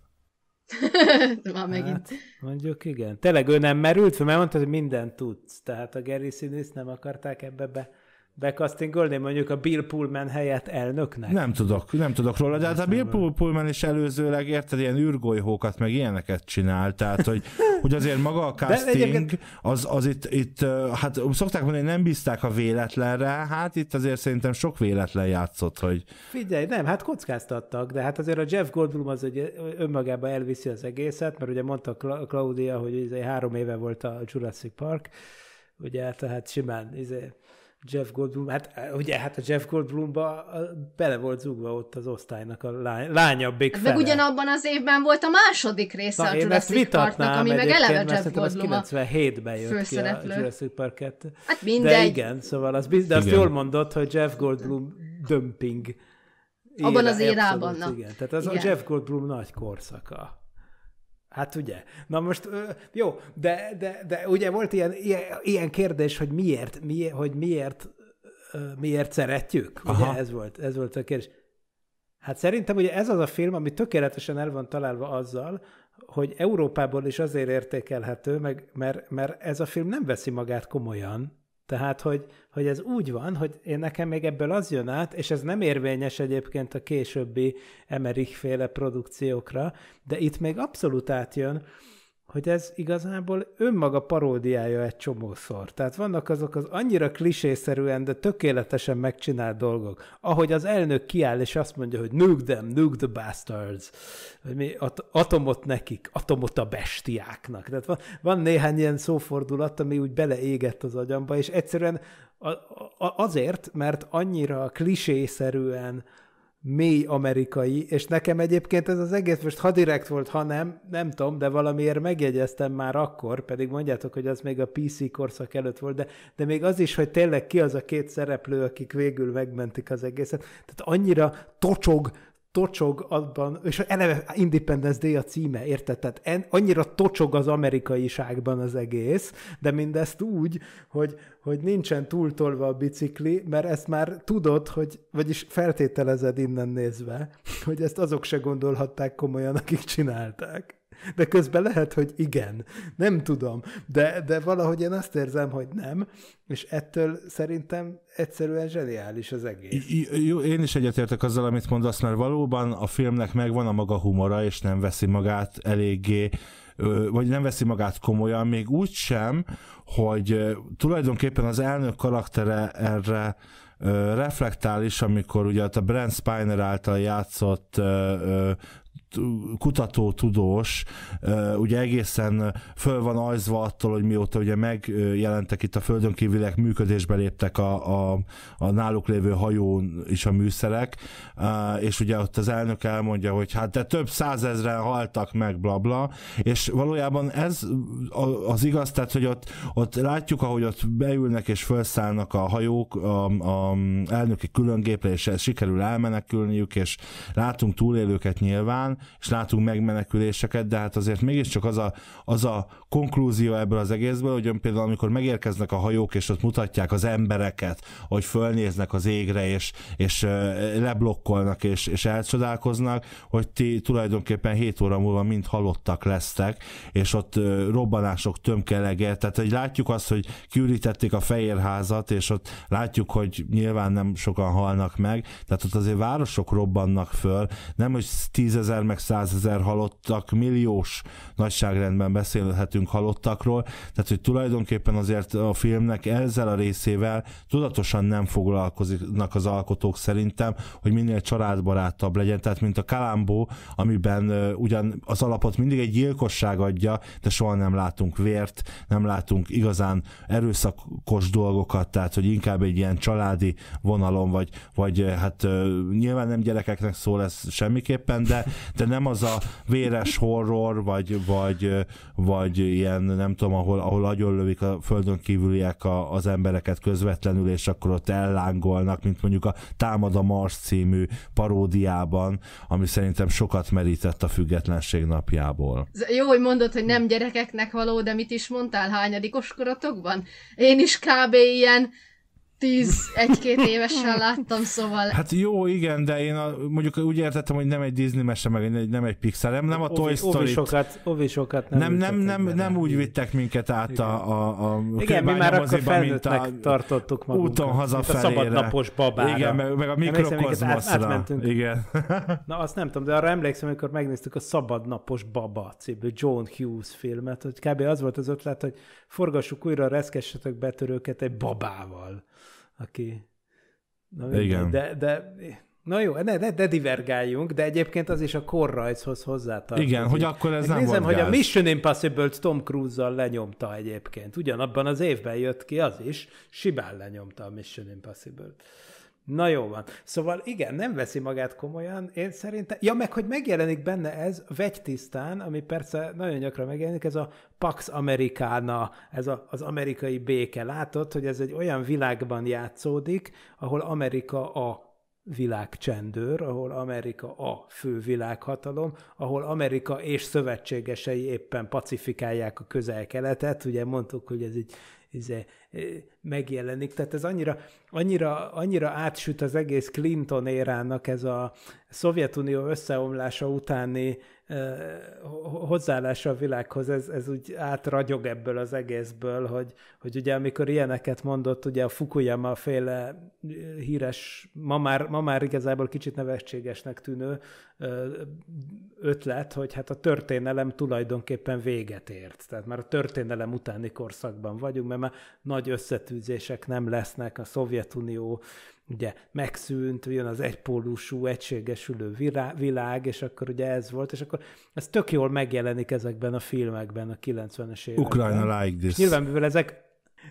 Már megint. Hát, mondjuk igen. Tényleg ő nem merült mert mondta, hogy mindent tudsz. Tehát a Geri színész nem akarták ebbe be bekasztingolni mondjuk a Bill Pullman helyett elnöknek? Nem tudok, nem tudok róla, de hát a Bill Pullman is előzőleg, érted, ilyen űrgolyhókat meg ilyeneket csinál, tehát hogy, hogy azért maga a casting, az, az itt, itt, hát szokták mondani, nem bízták a véletlenre, hát itt azért szerintem sok véletlen játszott, hogy... Figyelj, nem, hát kockáztattak, de hát azért a Jeff Goldblum az egy önmagában elviszi az egészet, mert ugye mondta Claudia, hogy ez izé három éve volt a Jurassic Park, ugye, tehát simán, izé, Jeff Goldblum, hát eh, ugye hát a Jeff Goldblumba eh, bele volt zúgva ott az osztálynak a lány, lánya Big hát Meg ugyanabban az évben volt a második része Na, a Jurassic Parknak, ami meg eleve Jeff Goldblum a 97-ben jött ki a Jurassic Park 2. Hát mindegy. De igen, szóval az, biz... de azt igen. jól mondott, hogy Jeff Goldblum dömping. Ére, abban az érában. Abszolút, na. Igen, tehát az igen. a Jeff Goldblum nagy korszaka. Hát ugye? Na most jó, de, de, de ugye volt ilyen, ilyen, kérdés, hogy miért, miért, hogy miért, miért szeretjük? Aha. Ugye ez volt, ez volt a kérdés. Hát szerintem ugye ez az a film, ami tökéletesen el van találva azzal, hogy Európából is azért értékelhető, meg, mert, mert ez a film nem veszi magát komolyan, tehát, hogy, hogy ez úgy van, hogy én nekem még ebből az jön át, és ez nem érvényes egyébként a későbbi emerich féle produkciókra, de itt még abszolút átjön, hogy ez igazából önmaga paródiája egy csomószor. Tehát vannak azok az annyira klisészerűen, de tökéletesen megcsinált dolgok. Ahogy az elnök kiáll, és azt mondja, hogy nuke them, nuke the bastards, vagy mi, at- atomot nekik, atomot a bestiáknak. Tehát van, van néhány ilyen szófordulat, ami úgy beleégett az agyamba, és egyszerűen a- a- azért, mert annyira klisészerűen, mély amerikai, és nekem egyébként ez az egész most ha direkt volt, ha nem, nem tudom, de valamiért megjegyeztem már akkor, pedig mondjátok, hogy az még a PC korszak előtt volt, de, de még az is, hogy tényleg ki az a két szereplő, akik végül megmentik az egészet. Tehát annyira tocsog, tocsog abban, és eleve Independence Day a címe, érted? Tehát en, annyira tocsog az amerikaiságban az egész, de mindezt úgy, hogy, hogy nincsen túltolva a bicikli, mert ezt már tudod, hogy, vagyis feltételezed innen nézve, hogy ezt azok se gondolhatták komolyan, akik csinálták de közben lehet, hogy igen. Nem tudom, de, de valahogy én azt érzem, hogy nem, és ettől szerintem egyszerűen zseniális az egész. I- jó, én is egyetértek azzal, amit mondasz, mert valóban a filmnek megvan a maga humora, és nem veszi magát eléggé vagy nem veszi magát komolyan, még úgy sem, hogy tulajdonképpen az elnök karaktere erre reflektál is, amikor ugye a Brent Spiner által játszott kutató, tudós, ugye egészen föl van ajzva attól, hogy mióta ugye megjelentek itt a földönkívüliek, működésbe léptek a, a, a náluk lévő hajón is a műszerek, és ugye ott az elnök elmondja, hogy hát de több százezren haltak meg, blabla, bla, és valójában ez az igaz, tehát hogy ott, ott látjuk, ahogy ott beülnek és felszállnak a hajók, a, a elnöki különgépre, és sikerül elmenekülniük, és látunk túlélőket nyilván, és látunk megmeneküléseket, de hát azért mégiscsak az a, az a konklúzió ebből az egészből, hogy például amikor megérkeznek a hajók, és ott mutatják az embereket, hogy fölnéznek az égre, és, és leblokkolnak, és, és elcsodálkoznak, hogy ti tulajdonképpen 7 óra múlva mind halottak lesztek, és ott robbanások tömkelege, tehát hogy látjuk azt, hogy kiürítették a fehérházat, és ott látjuk, hogy nyilván nem sokan halnak meg, tehát ott azért városok robbannak föl, nem hogy tízezer meg meg százezer halottak, milliós nagyságrendben beszélhetünk halottakról, tehát hogy tulajdonképpen azért a filmnek ezzel a részével tudatosan nem foglalkoznak az alkotók szerintem, hogy minél családbarátabb legyen, tehát mint a Kalambó, amiben ugyan az alapot mindig egy gyilkosság adja, de soha nem látunk vért, nem látunk igazán erőszakos dolgokat, tehát hogy inkább egy ilyen családi vonalon, vagy, vagy hát nyilván nem gyerekeknek szól ez semmiképpen, de, de de nem az a véres horror, vagy, vagy, vagy ilyen, nem tudom, ahol, ahol agyonlövik a földön kívüliek a, az embereket közvetlenül, és akkor ott ellángolnak, mint mondjuk a Támad a Mars című paródiában, ami szerintem sokat merített a függetlenség napjából. Jó, hogy mondod, hogy nem gyerekeknek való, de mit is mondtál hányadikos koratokban? Én is kb. ilyen tíz, egy-két évesen láttam, szóval... Hát jó, igen, de én a, mondjuk úgy értettem, hogy nem egy Disney mese, meg egy, nem egy Pixar, nem, nem a Toy Story-t. Ovi sokat, ovi sokat nem, nem, nem, nem, nem, nem úgy vittek minket át a, a, a Igen, mi már akkor felnőttnek tartottuk magunkat. Úton hazafelére. Mint a szabadnapos babára. Igen, meg, meg a mikrokozmoszra. Át, igen. Na azt nem tudom, de arra emlékszem, amikor megnéztük a Szabadnapos Baba című John Hughes filmet, hogy kb. az volt az ötlet, hogy forgassuk újra a reszkessetek betörőket egy babával aki... Na, Igen. De, de Na jó, ne, ne, ne divergáljunk, de egyébként az is a korrajzhoz hozzátartozik. Igen, hogy akkor ez Meg nem Nézem, hogy gáz. a Mission impossible Tom Cruise-zal lenyomta egyébként. Ugyanabban az évben jött ki az is, Sibán lenyomta a Mission Impossible-t. Na jó van. Szóval igen, nem veszi magát komolyan, én szerintem. Ja, meg hogy megjelenik benne ez, vegy tisztán, ami persze nagyon gyakran megjelenik, ez a Pax Americana, ez a, az amerikai béke. Látod, hogy ez egy olyan világban játszódik, ahol Amerika a világcsendőr, ahol Amerika a fő világhatalom, ahol Amerika és szövetségesei éppen pacifikálják a közel-keletet. Ugye mondtuk, hogy ez egy izé, megjelenik. Tehát ez annyira, annyira, annyira átsüt az egész Clinton érának ez a Szovjetunió összeomlása utáni hozzáállása a világhoz, ez, ez úgy átragyog ebből az egészből, hogy, hogy ugye amikor ilyeneket mondott, ugye a Fukuyama féle híres, ma már, ma már igazából kicsit nevetségesnek tűnő ötlet, hogy hát a történelem tulajdonképpen véget ért. Tehát már a történelem utáni korszakban vagyunk, mert már nagy összetűzések nem lesznek, a Szovjetunió ugye megszűnt, jön az egypólusú, egységesülő világ, és akkor ugye ez volt, és akkor ez tök jól megjelenik ezekben a filmekben a 90-es években. Ukrajna like this. Nyilván, mivel ezek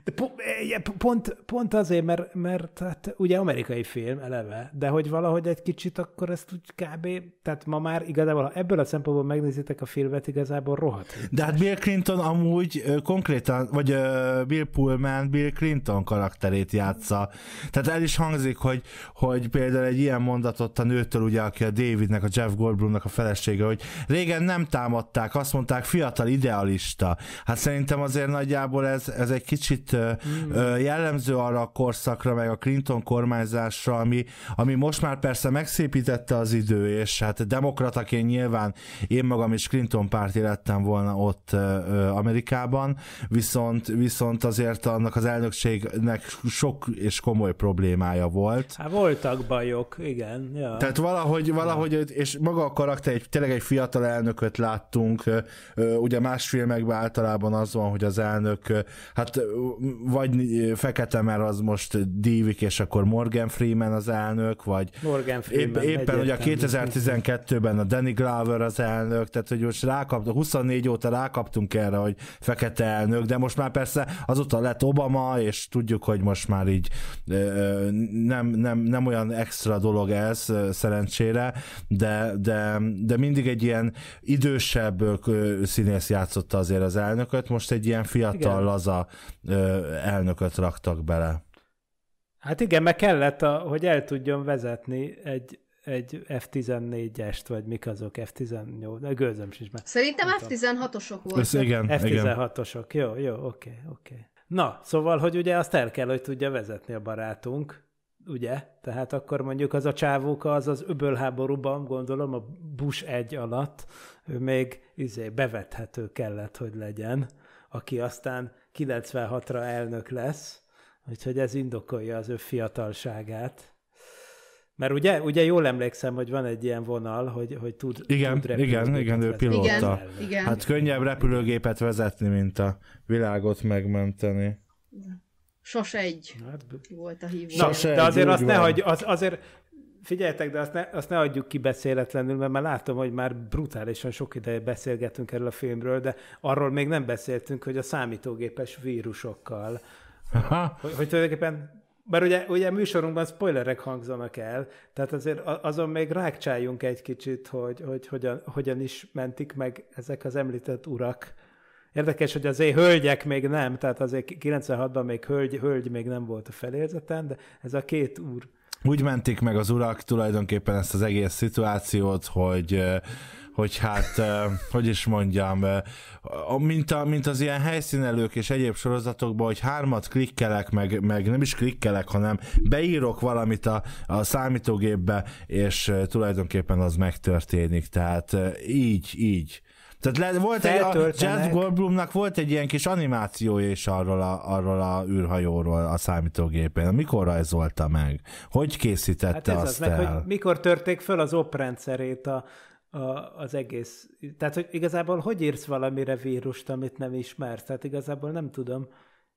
de eh, eh, po- pont, pont azért, mert, mert hát ugye amerikai film eleve, de hogy valahogy egy kicsit akkor ezt úgy kb. Tehát ma már igazából, ha ebből a szempontból megnézitek a filmet, igazából rohadt. De hát Bill Clinton amúgy ö, konkrétan, vagy ö, Bill Pullman Bill Clinton karakterét játsza. Tehát el is hangzik, hogy, hogy például egy ilyen mondatot a nőtől, ugye, aki a Davidnek, a Jeff Goldblumnak a felesége, hogy régen nem támadták, azt mondták fiatal idealista. Hát szerintem azért nagyjából ez, ez egy kicsit kicsit mm. jellemző arra a korszakra, meg a Clinton kormányzásra, ami, ami most már persze megszépítette az idő, és hát demokrataként nyilván én magam is Clinton párti lettem volna ott Amerikában, viszont, viszont azért annak az elnökségnek sok és komoly problémája volt. Hát voltak bajok, igen. Ja. Tehát valahogy, valahogy, és maga a karakter, egy, tényleg egy fiatal elnököt láttunk, ugye más filmekben általában az van, hogy az elnök hát vagy fekete, mert az most dívik, és akkor Morgan Freeman az elnök, vagy Morgan Freeman, épp, éppen ugye 2012-ben a Danny Glover az elnök, tehát hogy most rákaptunk, 24 óta rákaptunk erre, hogy fekete elnök, de most már persze azóta lett Obama, és tudjuk, hogy most már így nem, nem, nem olyan extra dolog ez szerencsére, de, de, de mindig egy ilyen idősebb színész játszotta azért az elnököt, most egy ilyen fiatal, Igen. laza elnököt raktak bele. Hát igen, meg kellett, a, hogy el tudjon vezetni egy, egy F-14-est, vagy mik azok, F-18, gőzöm sincs már. Szerintem F-16-osok voltak. Igen, F-16-osok, igen. jó, jó, oké, okay, oké. Okay. Na, szóval, hogy ugye azt el kell, hogy tudja vezetni a barátunk, ugye? Tehát akkor mondjuk az a csávóka, az az öbölháborúban, gondolom, a Bush egy alatt, ő még izé, bevethető kellett, hogy legyen, aki aztán 96-ra elnök lesz, úgyhogy ez indokolja az ő fiatalságát. Mert ugye, ugye jól emlékszem, hogy van egy ilyen vonal, hogy, hogy tud, igen, tud igen, igen, ő pilóta. Igen, igen. Hát könnyebb repülőgépet vezetni, mint a világot megmenteni. Sos egy hát volt a hívó. Na, de azért azt ne hagy, az, azért Figyeljetek, de azt ne, azt ne adjuk ki beszéletlenül, mert már látom, hogy már brutálisan sok ideje beszélgetünk erről a filmről, de arról még nem beszéltünk, hogy a számítógépes vírusokkal. Aha. Hogy, hogy tulajdonképpen mert ugye, ugye műsorunkban spoilerek hangzanak el, tehát azért azon még rákcsáljunk egy kicsit, hogy, hogy hogyan, hogyan is mentik meg ezek az említett urak. Érdekes, hogy azért hölgyek még nem, tehát azért 96-ban még hölgy, hölgy még nem volt a felérzeten, de ez a két úr úgy mentik meg az urak tulajdonképpen ezt az egész szituációt, hogy hogy hát, hogy is mondjam, mint, a, mint az ilyen helyszínelők és egyéb sorozatokban, hogy hármat klikkelek, meg, meg nem is klikkelek, hanem beírok valamit a, a számítógépbe, és tulajdonképpen az megtörténik. Tehát így, így tehát le, volt egy, a Jeff Goldblumnak volt egy ilyen kis animációja és arról a, arról a űrhajóról a számítógépén. Mikor rajzolta meg? Hogy készítette hát ez azt az el? meg, hogy mikor törték föl az op rendszerét a, a, az egész. Tehát, hogy igazából hogy írsz valamire vírust, amit nem ismersz? Tehát igazából nem tudom.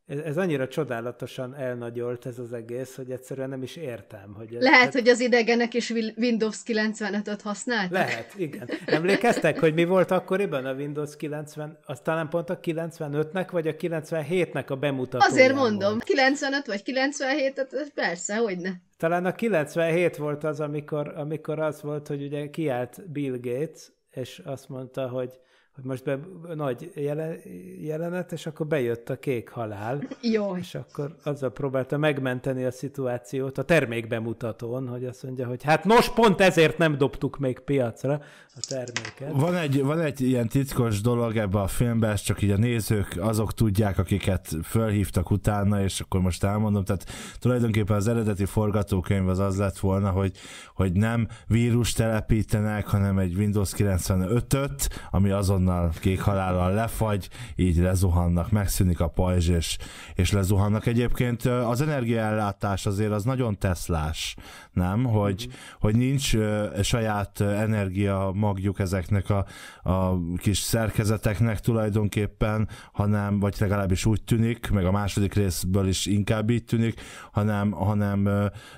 Ez, ez annyira csodálatosan elnagyolt ez az egész, hogy egyszerűen nem is értem. Hogy ez, Lehet, hát... hogy az idegenek is Windows 95-öt használtak. Lehet, igen. Emlékeztek, hogy mi volt akkoriban a Windows 90, az talán pont a 95-nek vagy a 97-nek a bemutatója Azért mondom, volt. 95 vagy 97 persze, hogy ne. Talán a 97 volt az, amikor, amikor az volt, hogy ugye kiállt Bill Gates, és azt mondta, hogy hogy most be nagy jelen, jelenet, és akkor bejött a kék halál. Jó. És akkor azzal próbálta megmenteni a szituációt a termékbemutatón, hogy azt mondja, hogy hát nos, pont ezért nem dobtuk még piacra a terméket. Van egy, van egy ilyen titkos dolog ebbe a filmben, ezt csak így a nézők azok tudják, akiket fölhívtak utána, és akkor most elmondom, tehát tulajdonképpen az eredeti forgatókönyv az az lett volna, hogy, hogy nem vírus telepítenek, hanem egy Windows 95-öt, ami azon azonnal kék halállal lefagy, így lezuhannak, megszűnik a pajzs, és, és lezuhannak. Egyébként az energiaellátás azért az nagyon teszlás nem? Mhm. Hogy, mm-hmm. hogy nincs uh, saját energia magjuk ezeknek a, a kis szerkezeteknek tulajdonképpen, hanem, vagy legalábbis úgy tűnik, meg a második részből is inkább így tűnik, hanem, hanem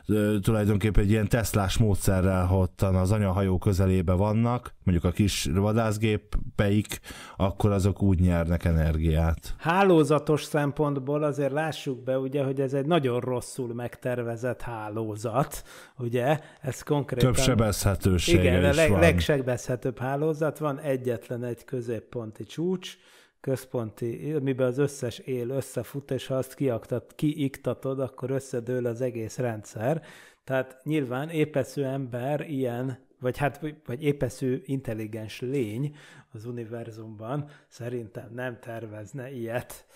uh, tulajdonképpen egy ilyen teszlás módszerrel ottan az anyahajó közelébe vannak, mondjuk a kis vadászgépeik, akkor azok úgy nyernek energiát. Hálózatos szempontból azért lássuk be, ugye, hogy ez egy nagyon rosszul megtervezett hálózat, ugye? Ez konkrétan... Több sebezhetősége igen, is a leg, van. legsebezhetőbb hálózat van, egyetlen egy középponti csúcs, központi, amiben az összes él összefut, és ha azt kiaktat, kiiktatod, akkor összedől az egész rendszer. Tehát nyilván épesző ember ilyen, vagy hát vagy épesző intelligens lény az univerzumban szerintem nem tervezne ilyet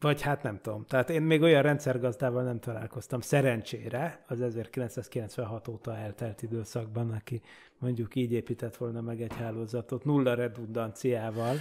vagy hát nem tudom. Tehát én még olyan rendszergazdával nem találkoztam, szerencsére, az 1996 óta eltelt időszakban, aki mondjuk így épített volna meg egy hálózatot, nulla redundanciával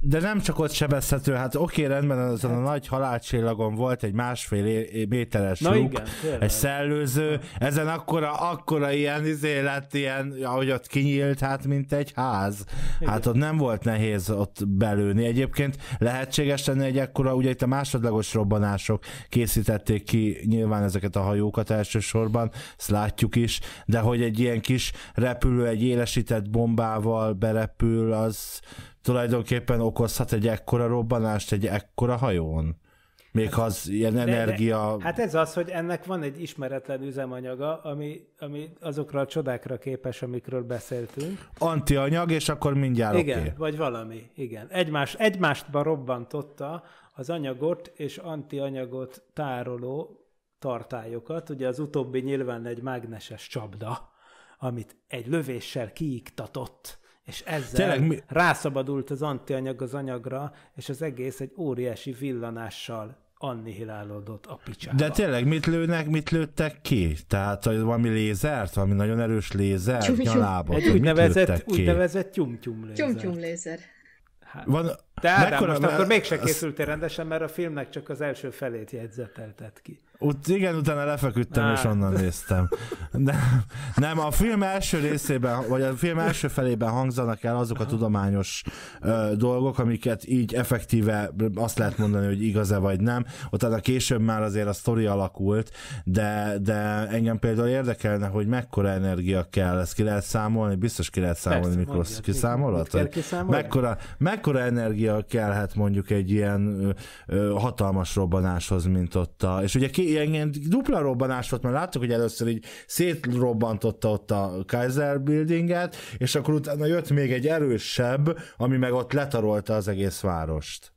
de nem csak ott sebezhető, hát oké, okay, rendben, azon a hát. nagy halálcsillagon volt egy másfél méteres Na luk, igen, egy szellőző, ezen akkora, akkora ilyen izé lett, ilyen, ahogy ott kinyílt, hát mint egy ház. Igen. Hát ott nem volt nehéz ott belőni. Egyébként lehetséges lenne egy ekkora, ugye itt a másodlagos robbanások készítették ki nyilván ezeket a hajókat elsősorban, ezt látjuk is, de hogy egy ilyen kis repülő egy élesített bombával berepül, az tulajdonképpen okozhat egy ekkora robbanást egy ekkora hajón? Még hát, ha az ilyen de, energia... De, hát ez az, hogy ennek van egy ismeretlen üzemanyaga, ami, ami azokra a csodákra képes, amikről beszéltünk. Antianyag, és akkor mindjárt Igen, okay. vagy valami, igen. Egymás, egymástba robbantotta az anyagot és antianyagot tároló tartályokat. Ugye az utóbbi nyilván egy mágneses csapda, amit egy lövéssel kiiktatott és ezzel Tényleg, mi... rászabadult az antianyag az anyagra, és az egész egy óriási villanással annihilálódott a picsába. De tényleg mit lőnek, mit lőttek ki? Tehát valami lézert, valami nagyon erős lézer, Csum-csum. nyalába. Egy úgynevezett, úgynevezett tyum-tyum lézer. Tyum-tyum lézer. Hát, Van, de Ádám, mekkora, most mert... akkor mégse készültél rendesen, mert a filmnek csak az első felét jegyzeteltet ki. Ut- igen, utána lefeküdtem ne. és onnan néztem. De, nem, a film első részében, vagy a film első felében hangzanak el azok a tudományos ö, dolgok, amiket így effektíve azt lehet mondani, hogy igaz-e vagy nem. Utána később már azért a sztori alakult, de, de engem például érdekelne, hogy mekkora energia kell, ezt ki lehet számolni, biztos ki lehet számolni, Persze, mikor mondja, kiszámolod? Mit Mekkora, mekkora energia kellhet mondjuk egy ilyen ö, ö, hatalmas robbanáshoz, mint ott a... És ugye ki, ilyen, ilyen dupla robbanás volt, mert láttuk, hogy először így szétrobbantotta ott a Kaiser buildinget, és akkor utána jött még egy erősebb, ami meg ott letarolta az egész várost.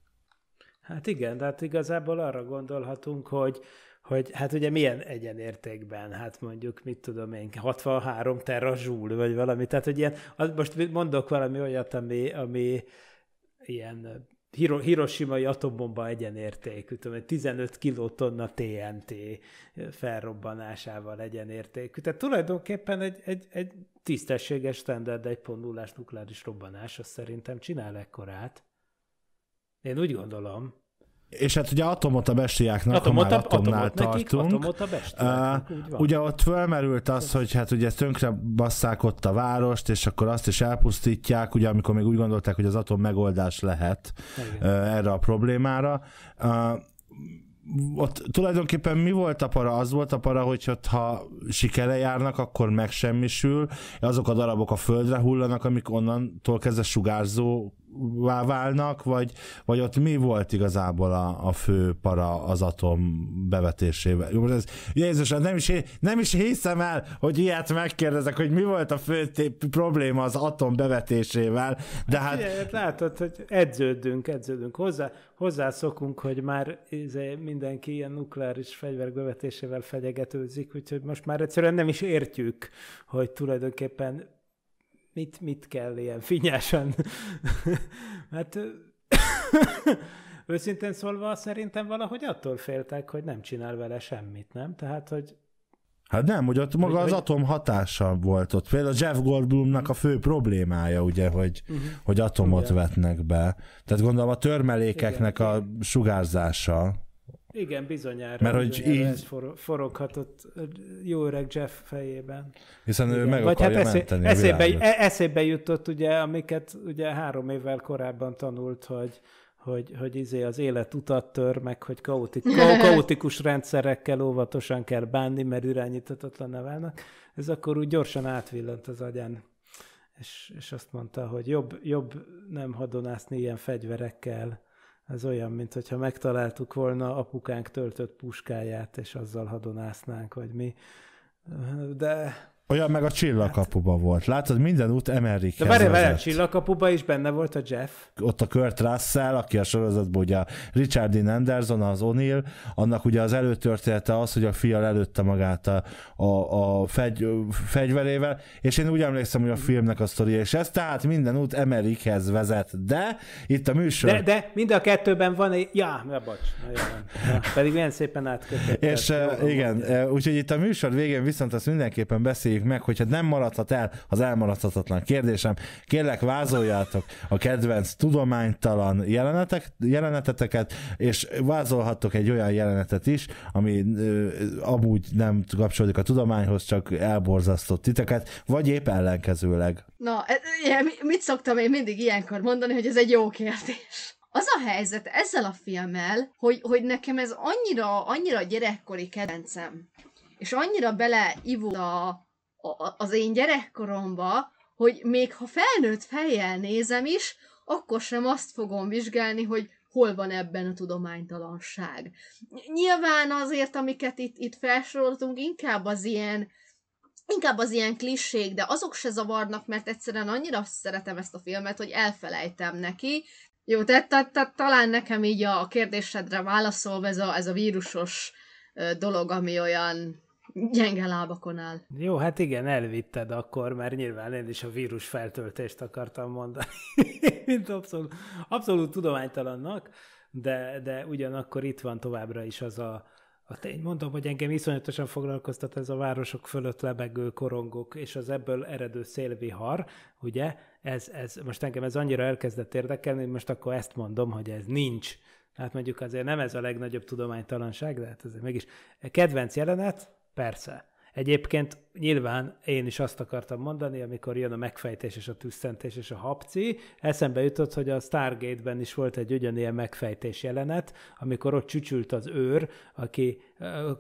Hát igen, de hát igazából arra gondolhatunk, hogy, hogy hát ugye milyen egyenértékben, hát mondjuk, mit tudom én, 63 zsúl, vagy valami, tehát hogy ilyen, most mondok valami olyat, ami, ami ilyen Hiroshimai atombomba egyenértékű, tudom, 15 kilótonna TNT felrobbanásával egyenértékű. Tehát tulajdonképpen egy, egy, egy tisztességes standard 1.0-ás nukleáris robbanás, azt szerintem csinál ekkorát. Én úgy gondolom. És hát ugye a bestiáknak, atomot ha már atomnál atomot tartunk, eh, nekik, a bestiáknak, uh, ugye ott fölmerült az, hogy hát ugye tönkre basszák ott a várost, és akkor azt is elpusztítják, ugye amikor még úgy gondolták, hogy az atom megoldás lehet uh, erre a problémára. Uh, ott tulajdonképpen mi volt a para? Az volt a para, hogy ha sikere járnak, akkor megsemmisül, azok a darabok a földre hullanak, amik onnantól kezdve sugárzó válnak, vagy, vagy ott mi volt igazából a, a fő para az atom bevetésével? Jó, ez, jézus, hát nem is, nem is hiszem el, hogy ilyet megkérdezek, hogy mi volt a fő probléma az atom bevetésével, de hát... hát... látod, hogy edződünk, edződünk hozzá, hozzászokunk, hogy már izé, mindenki ilyen nukleáris fegyverek bevetésével fenyegetőzik, úgyhogy most már egyszerűen nem is értjük, hogy tulajdonképpen mit, mit kell ilyen finnyesen? mert hát, őszintén szólva szerintem valahogy attól féltek, hogy nem csinál vele semmit, nem? Tehát, hogy Hát nem, hogy ott maga hogy, az hogy... atom hatása volt ott. Például Jeff Goldblumnak a fő problémája, ugye, hogy, uh-huh. hogy atomot Igen. vetnek be. Tehát gondolom a törmelékeknek Igen. a sugárzása igen, bizonyára. Mert hogy így... For, foroghatott jó öreg Jeff fejében. Hiszen Igen. ő meg Vagy akarja hát eszé, menteni eszébe, e- eszébe jutott ugye, amiket ugye három évvel korábban tanult, hogy hogy, hogy izé az élet utat tör, meg hogy kaotik, ka, kaotikus rendszerekkel óvatosan kell bánni, mert irányíthatatlan válnak, ez akkor úgy gyorsan átvillant az agyán. És, és azt mondta, hogy jobb, jobb nem hadonászni ilyen fegyverekkel, ez olyan, mintha megtaláltuk volna apukánk töltött puskáját, és azzal hadonásznánk, vagy mi. De olyan meg a csillagkapuba volt. Látod, minden út Emerikhez De várj, várj, a csillagkapuba is benne volt a Jeff. Ott a Kurt Russell, aki a sorozatban ugye Richard Dean Anderson, az O'Neill, annak ugye az előtörténete az, hogy a fia előtte magát a, a, a fegy, fegyverével, és én úgy emlékszem, hogy a filmnek a sztoria és ez, tehát minden út emelikhez vezet, de itt a műsor... De, de mind a kettőben van egy... Ja, ne bocs, ja, pedig milyen szépen átkötött. És uh, igen, eh, úgyhogy itt a műsor végén viszont azt mindenképpen beszél beszéljük meg, hogyha nem maradhat el az elmaradhatatlan kérdésem. Kérlek, vázoljátok a kedvenc tudománytalan jelenetek, jeleneteteket, és vázolhattok egy olyan jelenetet is, ami ö, amúgy nem kapcsolódik a tudományhoz, csak elborzasztott titeket, vagy épp ellenkezőleg. Na, e, mit szoktam én mindig ilyenkor mondani, hogy ez egy jó kérdés az a helyzet ezzel a filmmel, hogy, hogy nekem ez annyira, annyira gyerekkori kedvencem, és annyira beleivult a az én gyerekkoromba, hogy még ha felnőtt fejjel nézem is, akkor sem azt fogom vizsgálni, hogy hol van ebben a tudománytalanság. Nyilván azért, amiket itt, itt felsoroltunk, inkább az ilyen inkább az ilyen klissék, de azok se zavarnak, mert egyszerűen annyira szeretem ezt a filmet, hogy elfelejtem neki. Jó, tehát te, te, talán nekem így a kérdésedre válaszolva ez a, ez a vírusos dolog, ami olyan gyenge lábakon áll. Jó, hát igen, elvitted akkor, mert nyilván én is a vírus feltöltést akartam mondani, mint abszolút, abszolút tudománytalannak, de, de ugyanakkor itt van továbbra is az a, a tény. Mondom, hogy engem iszonyatosan foglalkoztat ez a városok fölött lebegő korongok, és az ebből eredő szélvihar, ugye, ez, ez, most engem ez annyira elkezdett érdekelni, hogy most akkor ezt mondom, hogy ez nincs. Hát mondjuk azért nem ez a legnagyobb tudománytalanság, de hát azért mégis. Kedvenc jelenet, Persze. Egyébként nyilván én is azt akartam mondani, amikor jön a megfejtés és a tüsszentés és a hapci, eszembe jutott, hogy a Stargate-ben is volt egy ugyanilyen megfejtés jelenet, amikor ott csücsült az őr, aki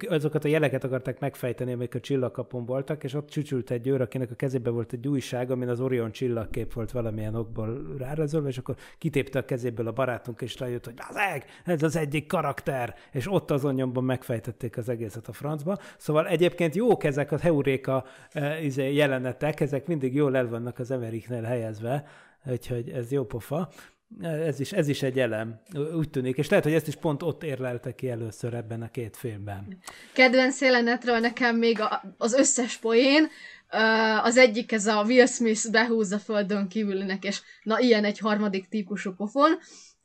azokat a jeleket akarták megfejteni, amik a csillagkapon voltak, és ott csücsült egy őr, akinek a kezébe volt egy újság, amin az Orion csillagkép volt valamilyen okból rárazolva, és akkor kitépte a kezéből a barátunk, és rájött, hogy az eg, ez az egyik karakter, és ott azon nyomban megfejtették az egészet a francba. Szóval egyébként jók ezek a heurék a e, izé, jelenetek, ezek mindig jól el vannak az Emeriknél helyezve, úgyhogy ez jó pofa. E, ez is, ez is egy elem, úgy tűnik, és lehet, hogy ezt is pont ott érlelte ki először ebben a két filmben. Kedvenc jelenetről nekem még a, az összes poén, az egyik ez a Will Smith behúzza földön kívülinek, és na ilyen egy harmadik típusú pofon,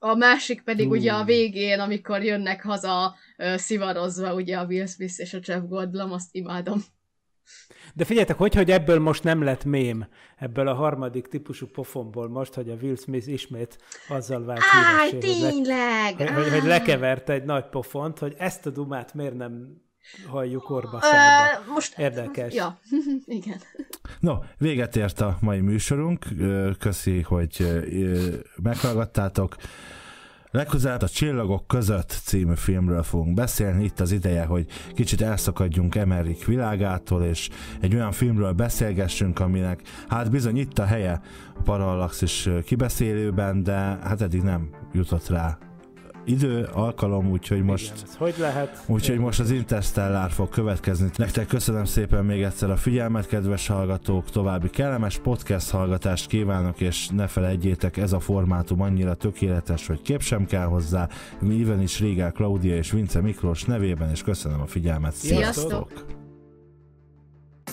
a másik pedig uh. ugye a végén, amikor jönnek haza uh, szivarozva, ugye a Will Smith és a Jeff Goldblum, azt imádom. De figyeljetek, hogy, hogy ebből most nem lett mém, ebből a harmadik típusú pofomból most, hogy a Will Smith ismét azzal vált Áj, tényleg! Hogy, hogy, hogy lekeverte egy nagy pofont, hogy ezt a dumát miért nem halljuk orba uh, Most Érdekes. Ja, igen. No, véget ért a mai műsorunk. Köszi, hogy meghallgattátok. Legközelebb a Csillagok között című filmről fogunk beszélni. Itt az ideje, hogy kicsit elszakadjunk Emerik világától, és egy olyan filmről beszélgessünk, aminek hát bizony itt a helye a is kibeszélőben, de hát eddig nem jutott rá idő, alkalom, úgyhogy most... Igen, hogy lehet? Úgyhogy most az Interstellar fog következni. Nektek köszönöm szépen még egyszer a figyelmet, kedves hallgatók, további kellemes podcast hallgatást kívánok, és ne felejtjétek, ez a formátum annyira tökéletes, hogy kép sem kell hozzá. Mi is Régál, Claudia és Vince Miklós nevében, és köszönöm a figyelmet. Sziasztok! Sziasztok!